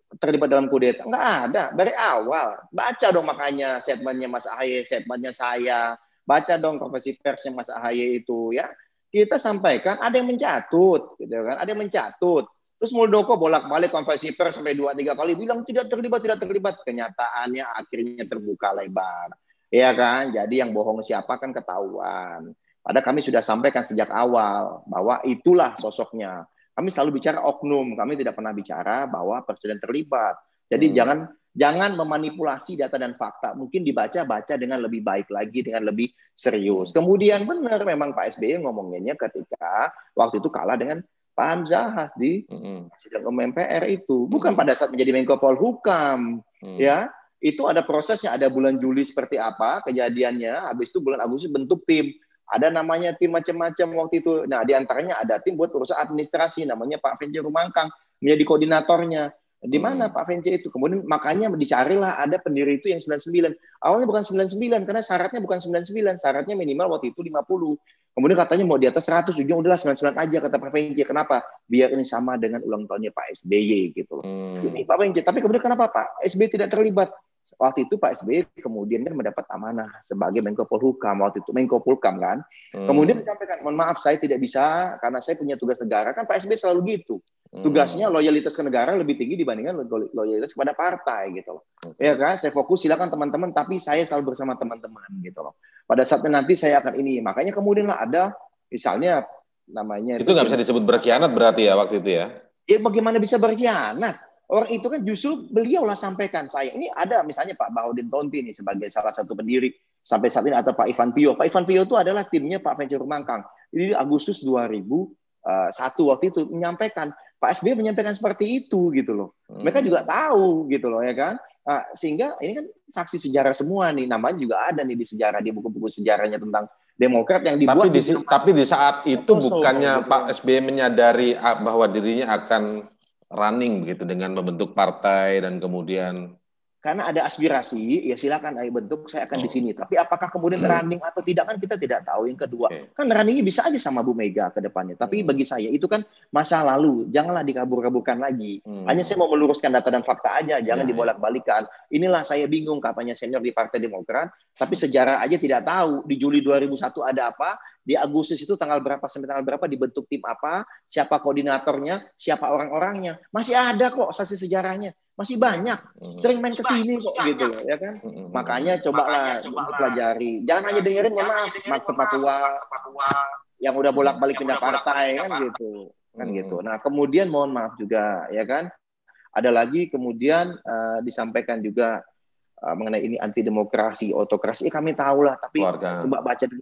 Terlibat dalam kudeta. Enggak ada, dari awal. Baca dong makanya statementnya Mas Ahaye, statementnya saya. Baca dong konversi persnya Mas Ahaye itu ya. Kita sampaikan ada yang mencatut, gitu kan. Ada yang mencatut. Terus Muldoko bolak-balik konversi pers sampai dua tiga kali bilang tidak terlibat, tidak terlibat. Kenyataannya akhirnya terbuka lebar. Ya kan? Jadi yang bohong siapa kan ketahuan. Ada kami sudah sampaikan sejak awal bahwa itulah sosoknya. Kami selalu bicara oknum, kami tidak pernah bicara bahwa presiden terlibat. Jadi hmm. jangan jangan memanipulasi data dan fakta. Mungkin dibaca-baca dengan lebih baik lagi, dengan lebih serius. Kemudian benar memang Pak SBY ngomongnya ketika waktu itu kalah dengan Pak Hamzah di hmm. sidang MPR itu. Bukan hmm. pada saat menjadi Menko Polhukam. Hmm. Ya, itu ada prosesnya, ada bulan Juli seperti apa kejadiannya, habis itu bulan Agustus bentuk tim. Ada namanya tim macam-macam waktu itu. Nah, di antaranya ada tim buat urusan administrasi namanya Pak Venci Rumangkang menjadi koordinatornya. Di mana hmm. Pak Venci itu? Kemudian makanya dicarilah ada pendiri itu yang 99. Awalnya bukan 99 karena syaratnya bukan 99, syaratnya minimal waktu itu 50. Kemudian katanya mau di atas 100, ujungnya udahlah 99 aja kata Pak Venci. Kenapa? Biar ini sama dengan ulang tahunnya Pak SBY gitu. Hmm. Ini Pak Venci. Tapi kemudian kenapa Pak SBY tidak terlibat? Waktu itu Pak SBY kemudian kan mendapat amanah sebagai Menko Polhukam waktu itu Menko Polkam kan. Hmm. Kemudian disampaikan, mohon maaf saya tidak bisa karena saya punya tugas negara kan Pak SBY selalu gitu. Hmm. Tugasnya loyalitas ke negara lebih tinggi dibandingkan loyalitas kepada partai gitu loh. hmm. Ya kan, saya fokus silakan teman-teman tapi saya selalu bersama teman-teman gitu loh. Pada saatnya nanti saya akan ini. Makanya kemudian lah ada misalnya namanya itu nggak bisa disebut berkhianat berarti ya waktu itu ya? Ya bagaimana bisa berkhianat? Orang itu kan justru beliau lah sampaikan saya. Ini ada misalnya Pak Bahudin Tonti nih sebagai salah satu pendiri sampai saat ini atau Pak Ivan Pio. Pak Ivan Pio itu adalah timnya Pak Venture Mangkang. Jadi Agustus 2001 eh, waktu itu menyampaikan Pak SBY menyampaikan seperti itu gitu loh. Hmm. Mereka juga tahu gitu loh ya kan. Nah, sehingga ini kan saksi sejarah semua nih namanya juga ada nih di sejarah di buku-buku sejarahnya tentang Demokrat yang dibuat. Tapi di, di tapi di saat itu bukannya Pak SBY menyadari ah, bahwa dirinya akan running begitu dengan membentuk partai dan kemudian karena ada aspirasi, ya silakan ayo bentuk, saya akan oh. di sini. Tapi apakah kemudian hmm. running atau tidak kan kita tidak tahu. Yang kedua, okay. kan runningnya bisa aja sama Bu Mega ke depannya. Tapi hmm. bagi saya itu kan masa lalu, janganlah dikabur-kaburkan lagi. Hmm. Hanya saya mau meluruskan data dan fakta aja, jangan ya, ya. dibolak-balikan. Inilah saya bingung katanya senior di Partai Demokrat, tapi hmm. sejarah aja tidak tahu. Di Juli 2001 ada apa, di Agustus itu tanggal berapa sampai tanggal berapa dibentuk tim apa, siapa koordinatornya, siapa orang-orangnya. Masih ada kok saksi sejarahnya masih banyak hmm. sering main ke sini kok gitu banyak. gitu ya kan hmm. makanya hmm. lah pelajari jangan hanya dengerin ya maaf Max Papua yang udah hmm. bolak-balik pindah partai kan gitu kan hmm. gitu nah kemudian mohon maaf juga ya kan ada lagi kemudian uh, disampaikan juga uh, mengenai ini anti demokrasi otokrasi eh, kami tahu lah tapi Keluarga. coba baca dulu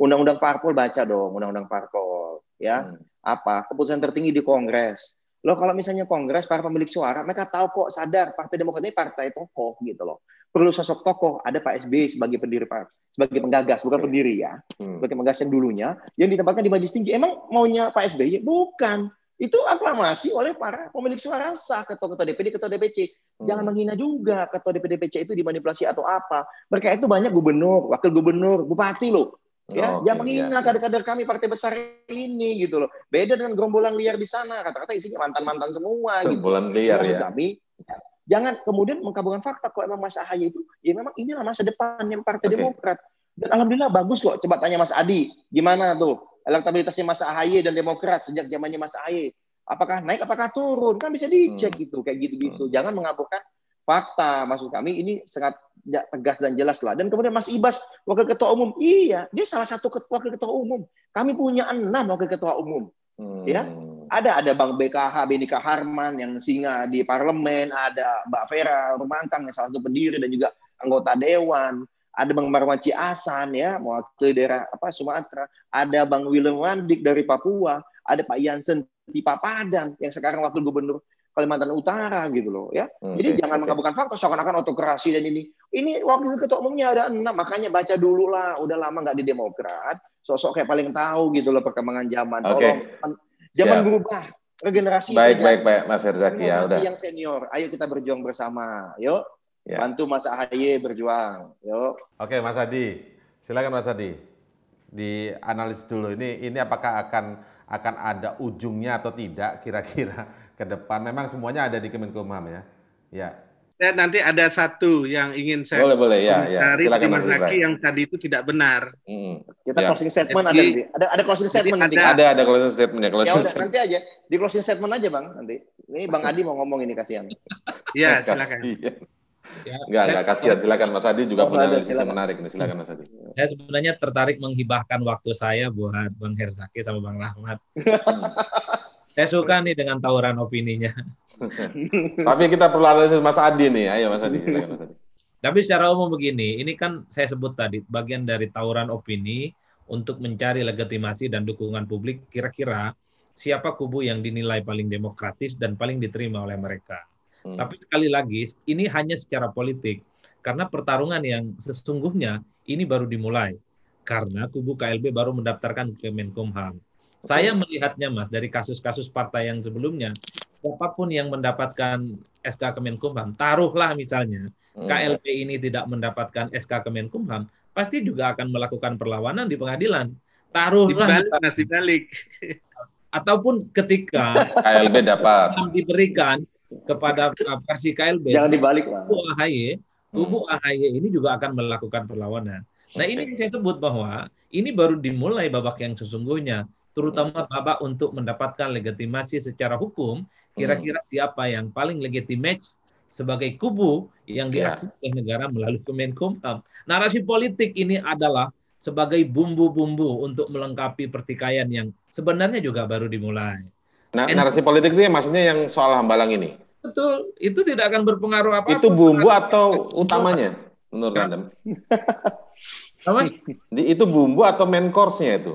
undang-undang parpol baca dong undang-undang parpol ya hmm. apa keputusan tertinggi di kongres Loh kalau misalnya Kongres, para pemilik suara, mereka tahu kok sadar Partai Demokrat ini partai tokoh gitu loh. Perlu sosok tokoh, ada Pak SBY sebagai pendiri, pak sebagai penggagas, bukan pendiri ya. Hmm. Sebagai penggagas yang dulunya, yang ditempatkan di Majelis Tinggi. Emang maunya Pak SBY? Ya, bukan. Itu aklamasi oleh para pemilik suara sah, ketua-ketua DPD, ketua DPC. Hmm. Jangan menghina juga ketua DPD DPC itu dimanipulasi atau apa. Mereka itu banyak gubernur, wakil gubernur, bupati loh Ya, okay, oh, jangan iya menghina yeah. kader-kader kami partai besar ini gitu loh. Beda dengan gerombolan liar di sana, kata-kata isinya mantan-mantan semua gitu. gerombolan gitu. liar Maksud ya. Kami, jangan kemudian mengkabulkan fakta kalau memang Mas Ahaye itu ya memang inilah masa depan yang Partai okay. Demokrat. Dan alhamdulillah bagus kok. Coba tanya Mas Adi, gimana tuh elektabilitasnya Mas Ahaye dan Demokrat sejak zamannya Mas Ahaye? Apakah naik apakah turun? Kan bisa dicek hmm. gitu kayak gitu-gitu. Hmm. Jangan mengabulkan fakta maksud kami ini sangat tegas dan jelas lah dan kemudian Mas Ibas wakil ketua umum iya dia salah satu ketua wakil ketua umum kami punya enam wakil ketua umum hmm. ya ada ada Bang BKH Benika Harman yang singa di parlemen ada Mbak Vera Rumangkang yang salah satu pendiri dan juga anggota dewan ada Bang Marwan Asan ya wakil daerah apa Sumatera, ada Bang Willem Wandik dari Papua, ada Pak Yansen di Papadan yang sekarang wakil gubernur. Kalimantan Utara gitu loh ya. Okay, hmm, Jadi jangan okay. mengabaikan fakta seakan-akan otokrasi dan ini. Ini wakil ketua umumnya ada enam, makanya baca dulu lah. Udah lama nggak di Demokrat, sosok kayak paling tahu gitu loh perkembangan zaman. Okay. Tolong, zaman Siap. berubah, regenerasi. Baik, baik, baik, Mas Herzaki ya udah. Yang senior, ayo kita berjuang bersama. Yuk, ya. bantu Mas Ahaye berjuang. Yuk. Oke, okay, Mas Hadi, silakan Mas Hadi analis dulu ini ini apakah akan akan ada ujungnya atau tidak kira-kira ke depan memang semuanya ada di Kemenkumham ya. Ya. Saya nanti ada satu yang ingin saya boleh boleh ya, ya. silakan Mas Zaki yang tadi itu tidak benar. Hmm. Kita ya. closing statement jadi, ada ada ada closing statement nanti. Ada ada, ada closing statement ya, ya closing. Ya udah nanti aja di closing statement aja Bang nanti. Ini Bang Adi mau ngomong ini kasihan. ya silakan. Ya, enggak, enggak kasihan. Silakan Mas Adi juga punya analisis yang menarik nih. Silakan Mas Adi. Saya sebenarnya tertarik menghibahkan waktu saya buat Bang Herzaki sama Bang Rahmat. Saya suka nih dengan tawuran opininya. Tapi kita perlu analisis Mas Adi nih. Ayo Mas Adi. Tapi secara umum begini, ini kan saya sebut tadi bagian dari tawuran opini untuk mencari legitimasi dan dukungan publik kira-kira siapa kubu yang dinilai paling demokratis dan paling diterima oleh mereka. Hmm. Tapi sekali lagi, ini hanya secara politik. Karena pertarungan yang sesungguhnya ini baru dimulai. Karena kubu KLB baru mendaftarkan ke Menkumham. Saya melihatnya Mas dari kasus-kasus partai yang sebelumnya, siapapun yang mendapatkan SK Kemenkumham, taruhlah misalnya hmm. KLP ini tidak mendapatkan SK Kemenkumham, pasti juga akan melakukan perlawanan di pengadilan. Taruhlah dibalik, dibalik. ataupun ketika KLB dapat diberikan kepada versi KLB. Jangan dibalik, tubuh AHY, kubu hmm. AHY ini juga akan melakukan perlawanan. Nah, ini yang saya sebut bahwa ini baru dimulai babak yang sesungguhnya terutama bapak untuk mendapatkan legitimasi secara hukum, hmm. kira-kira siapa yang paling legitimate sebagai kubu yang ya. diakui oleh yeah. negara melalui Kemenkumham. Narasi politik ini adalah sebagai bumbu-bumbu untuk melengkapi pertikaian yang sebenarnya juga baru dimulai. Nah, And narasi politik itu ya, maksudnya yang soal hambalang ini. Betul, itu tidak akan berpengaruh apa-apa. Itu bumbu atau utamanya kan. menurut kan. Anda? apa? Itu bumbu atau main course-nya itu?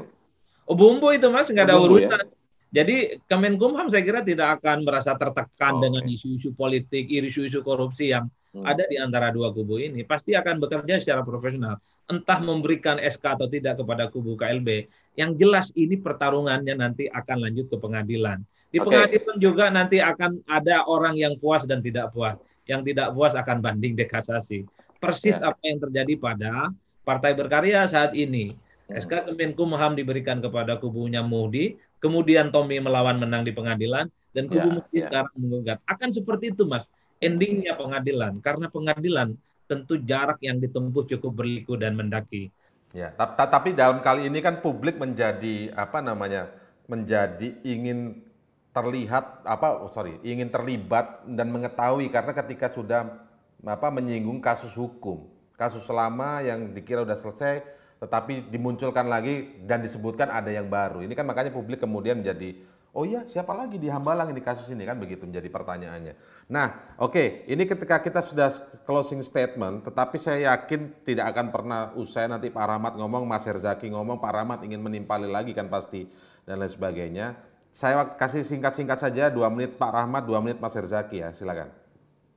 Oh, bumbu itu mas nggak ada Bumbu, ya. urusan. Ya? Jadi Kemenkumham saya kira tidak akan merasa tertekan oh, dengan isu-isu politik, isu-isu korupsi yang hmm. ada di antara dua kubu ini. Pasti akan bekerja secara profesional. Entah memberikan SK atau tidak kepada kubu KLB. Yang jelas ini pertarungannya nanti akan lanjut ke pengadilan. Di okay. pengadilan juga nanti akan ada orang yang puas dan tidak puas. Yang tidak puas akan banding dekasasi. Persis yeah. apa yang terjadi pada Partai Berkarya saat ini Hmm. SK Kemenkumham diberikan kepada kubunya Muhdi, kemudian Tommy melawan menang di pengadilan dan kubu ya, ya. sekarang menggugat. Akan seperti itu, Mas. Endingnya pengadilan karena pengadilan tentu jarak yang ditempuh cukup berliku dan mendaki. Ya, tapi dalam kali ini kan publik menjadi apa namanya? menjadi ingin terlihat apa oh sorry ingin terlibat dan mengetahui karena ketika sudah apa menyinggung kasus hukum kasus selama yang dikira sudah selesai tetapi dimunculkan lagi dan disebutkan ada yang baru. Ini kan makanya publik kemudian menjadi oh iya siapa lagi di Hambalang ini kasus ini kan begitu menjadi pertanyaannya. Nah, oke, okay, ini ketika kita sudah closing statement, tetapi saya yakin tidak akan pernah usai nanti Pak Rahmat ngomong, Mas Herzaki ngomong, Pak Rahmat ingin menimpali lagi kan pasti dan lain sebagainya. Saya kasih singkat-singkat saja dua menit Pak Rahmat, dua menit Mas Herzaki ya, silakan.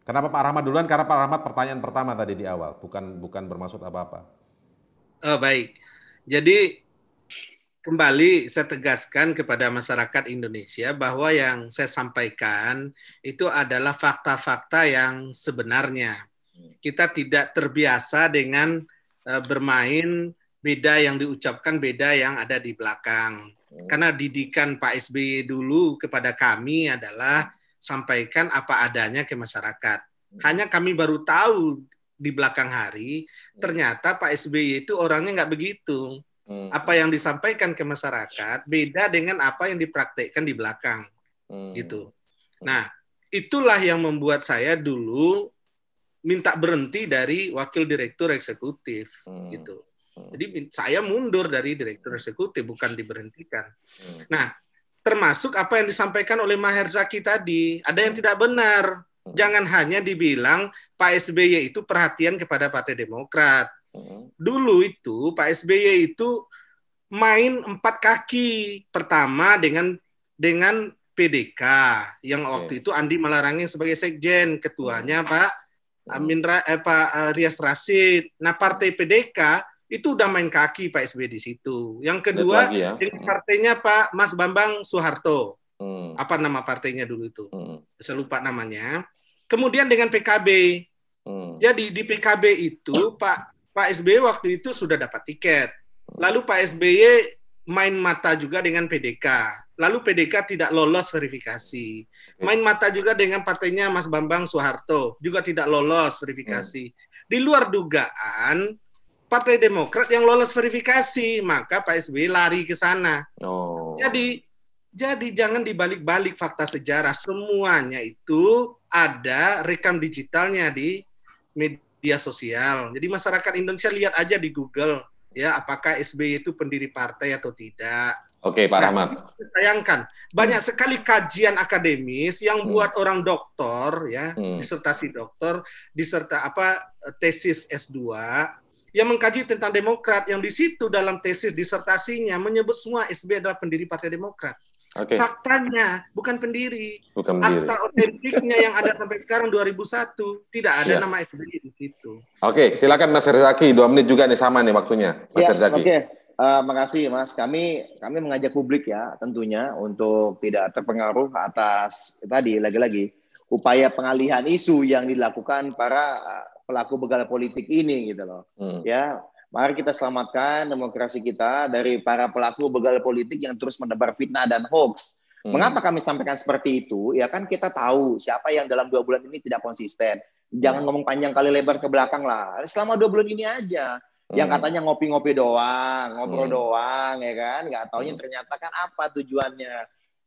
Kenapa Pak Rahmat duluan? Karena Pak Rahmat pertanyaan pertama tadi di awal, bukan bukan bermaksud apa-apa. Oh, baik. Jadi kembali saya tegaskan kepada masyarakat Indonesia bahwa yang saya sampaikan itu adalah fakta-fakta yang sebenarnya. Kita tidak terbiasa dengan uh, bermain beda yang diucapkan beda yang ada di belakang. Hmm. Karena didikan Pak SBY e dulu kepada kami adalah sampaikan apa adanya ke masyarakat. Hmm. Hanya kami baru tahu di belakang hari hmm. ternyata Pak SBY itu orangnya nggak begitu. Hmm. Apa yang disampaikan ke masyarakat beda dengan apa yang dipraktekkan di belakang. Hmm. Gitu. Hmm. Nah, itulah yang membuat saya dulu minta berhenti dari wakil direktur eksekutif hmm. gitu. Hmm. Jadi saya mundur dari direktur eksekutif bukan diberhentikan. Hmm. Nah, termasuk apa yang disampaikan oleh Maher Zaki tadi, ada yang tidak benar. Jangan hanya dibilang Pak SBY itu perhatian kepada Partai Demokrat. Hmm. Dulu itu Pak SBY itu main empat kaki. Pertama dengan dengan PDK yang waktu itu Andi melarangnya sebagai sekjen, ketuanya hmm. Pak hmm. Amin Ra, eh, Pak eh, Rias Rasid. Nah, Partai PDK itu udah main kaki Pak SBY di situ. Yang kedua, ya. partainya Pak Mas Bambang Soeharto. Hmm. Apa nama partainya dulu itu? Hmm. Saya lupa namanya. Kemudian dengan PKB. Hmm. Jadi di PKB itu Pak Pak SBY waktu itu sudah dapat tiket. Hmm. Lalu Pak SBY main mata juga dengan PDK. Lalu PDK tidak lolos verifikasi. Main mata juga dengan partainya Mas Bambang Soeharto juga tidak lolos verifikasi. Hmm. Di luar dugaan, Partai Demokrat yang lolos verifikasi, maka Pak SBY lari ke sana. Oh. Jadi jadi jangan dibalik-balik fakta sejarah. Semuanya itu ada rekam digitalnya di media sosial. Jadi masyarakat Indonesia lihat aja di Google ya apakah SBY itu pendiri partai atau tidak. Oke, okay, Pak nah, Rahmat. Sayangkan banyak sekali kajian akademis yang hmm. buat orang doktor ya, hmm. disertasi doktor, diserta apa tesis S2 yang mengkaji tentang Demokrat yang di situ dalam tesis disertasinya menyebut semua SBY adalah pendiri Partai Demokrat. Okay. Faktanya, bukan pendiri. Bukan pendiri. Akta otentiknya yang ada sampai sekarang 2001 tidak ada yeah. nama SBY di situ. Oke, okay, silakan Mas Herzaki. Dua menit juga nih sama nih waktunya, Mas yeah, iya, Rizaki. Oke. Okay. Uh, eh, makasih Mas. Kami kami mengajak publik ya tentunya untuk tidak terpengaruh atas tadi lagi-lagi upaya pengalihan isu yang dilakukan para eh, pelaku begal politik ini gitu loh. Hmm. Ya, Mari kita selamatkan demokrasi kita dari para pelaku begal politik yang terus menebar fitnah dan hoax. Hmm. Mengapa kami sampaikan seperti itu? Ya kan kita tahu siapa yang dalam dua bulan ini tidak konsisten. Jangan hmm. ngomong panjang kali lebar ke belakang lah. Selama dua bulan ini aja. Hmm. Yang katanya ngopi-ngopi doang, ngobrol hmm. doang, ya kan? Gak taunya hmm. ternyata kan apa tujuannya.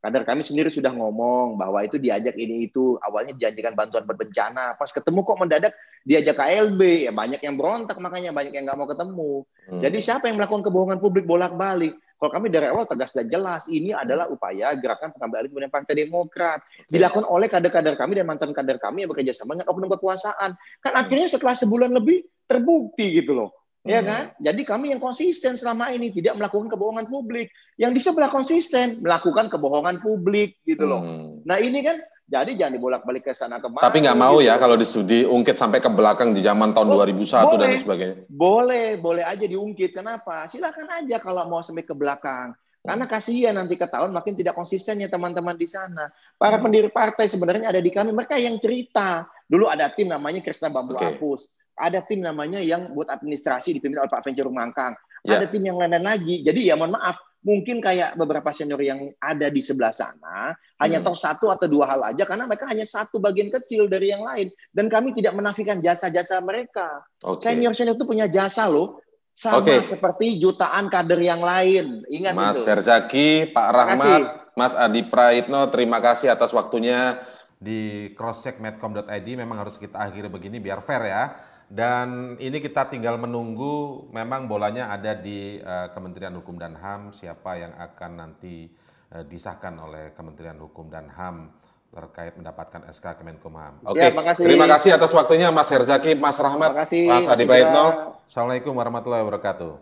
Kader kami sendiri sudah ngomong bahwa itu diajak ini itu awalnya dijanjikan bantuan berbencana. Pas ketemu kok mendadak diajak KLB ya banyak yang berontak makanya banyak yang nggak mau ketemu. Hmm. Jadi siapa yang melakukan kebohongan publik bolak-balik? Kalau kami dari awal tegas dan jelas ini adalah upaya gerakan pengambilan kemudian Partai Demokrat dilakukan oleh kader-kader kami dan mantan kader kami yang bekerja sama dengan oknum kekuasaan. Kan akhirnya setelah sebulan lebih terbukti gitu loh Ya iya. kan? Jadi kami yang konsisten selama ini tidak melakukan kebohongan publik. Yang di sebelah konsisten melakukan kebohongan publik gitu loh. Hmm. Nah, ini kan jadi jangan dibolak-balik ke sana kemari. Tapi nggak mau gitu. ya kalau disudi ungkit sampai ke belakang di zaman tahun oh, 2001 boleh, dan sebagainya. Boleh, boleh aja diungkit. Kenapa? Silakan aja kalau mau sampai ke belakang. Karena kasihan nanti ke tahun makin tidak konsistennya teman-teman di sana. Para hmm. pendiri partai sebenarnya ada di kami, mereka yang cerita. Dulu ada tim namanya Kristen Bambu okay. Apus ada tim namanya yang buat administrasi dipimpin oleh Pak Venture Mangkang. Yeah. Ada tim yang lain-lain lagi. Jadi ya mohon maaf, mungkin kayak beberapa senior yang ada di sebelah sana hmm. hanya tahu satu atau dua hal aja karena mereka hanya satu bagian kecil dari yang lain dan kami tidak menafikan jasa-jasa mereka. Okay. Senior-senior itu punya jasa loh. Sama okay. seperti jutaan kader yang lain. Ingat Mas itu. Herzaki, Pak Rahmat, Mas Adi Praitno, terima kasih atas waktunya. Di crosscheckmedcom.id memang harus kita akhiri begini biar fair ya. Dan ini kita tinggal menunggu memang bolanya ada di uh, Kementerian Hukum dan HAM siapa yang akan nanti uh, disahkan oleh Kementerian Hukum dan HAM terkait mendapatkan SK Kemenkumham. Ya, Oke, okay. ya, terima kasih atas waktunya Mas Herzaki, Mas Rahmat, Mas Adi Baitno. Assalamualaikum warahmatullahi wabarakatuh.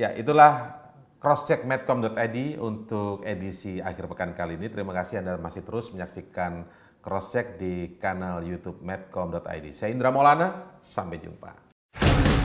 Ya, itulah crosscheck medcom.id untuk edisi akhir pekan kali ini. Terima kasih Anda masih terus menyaksikan cross check di kanal YouTube medcom.id. Saya Indra Maulana, sampai jumpa.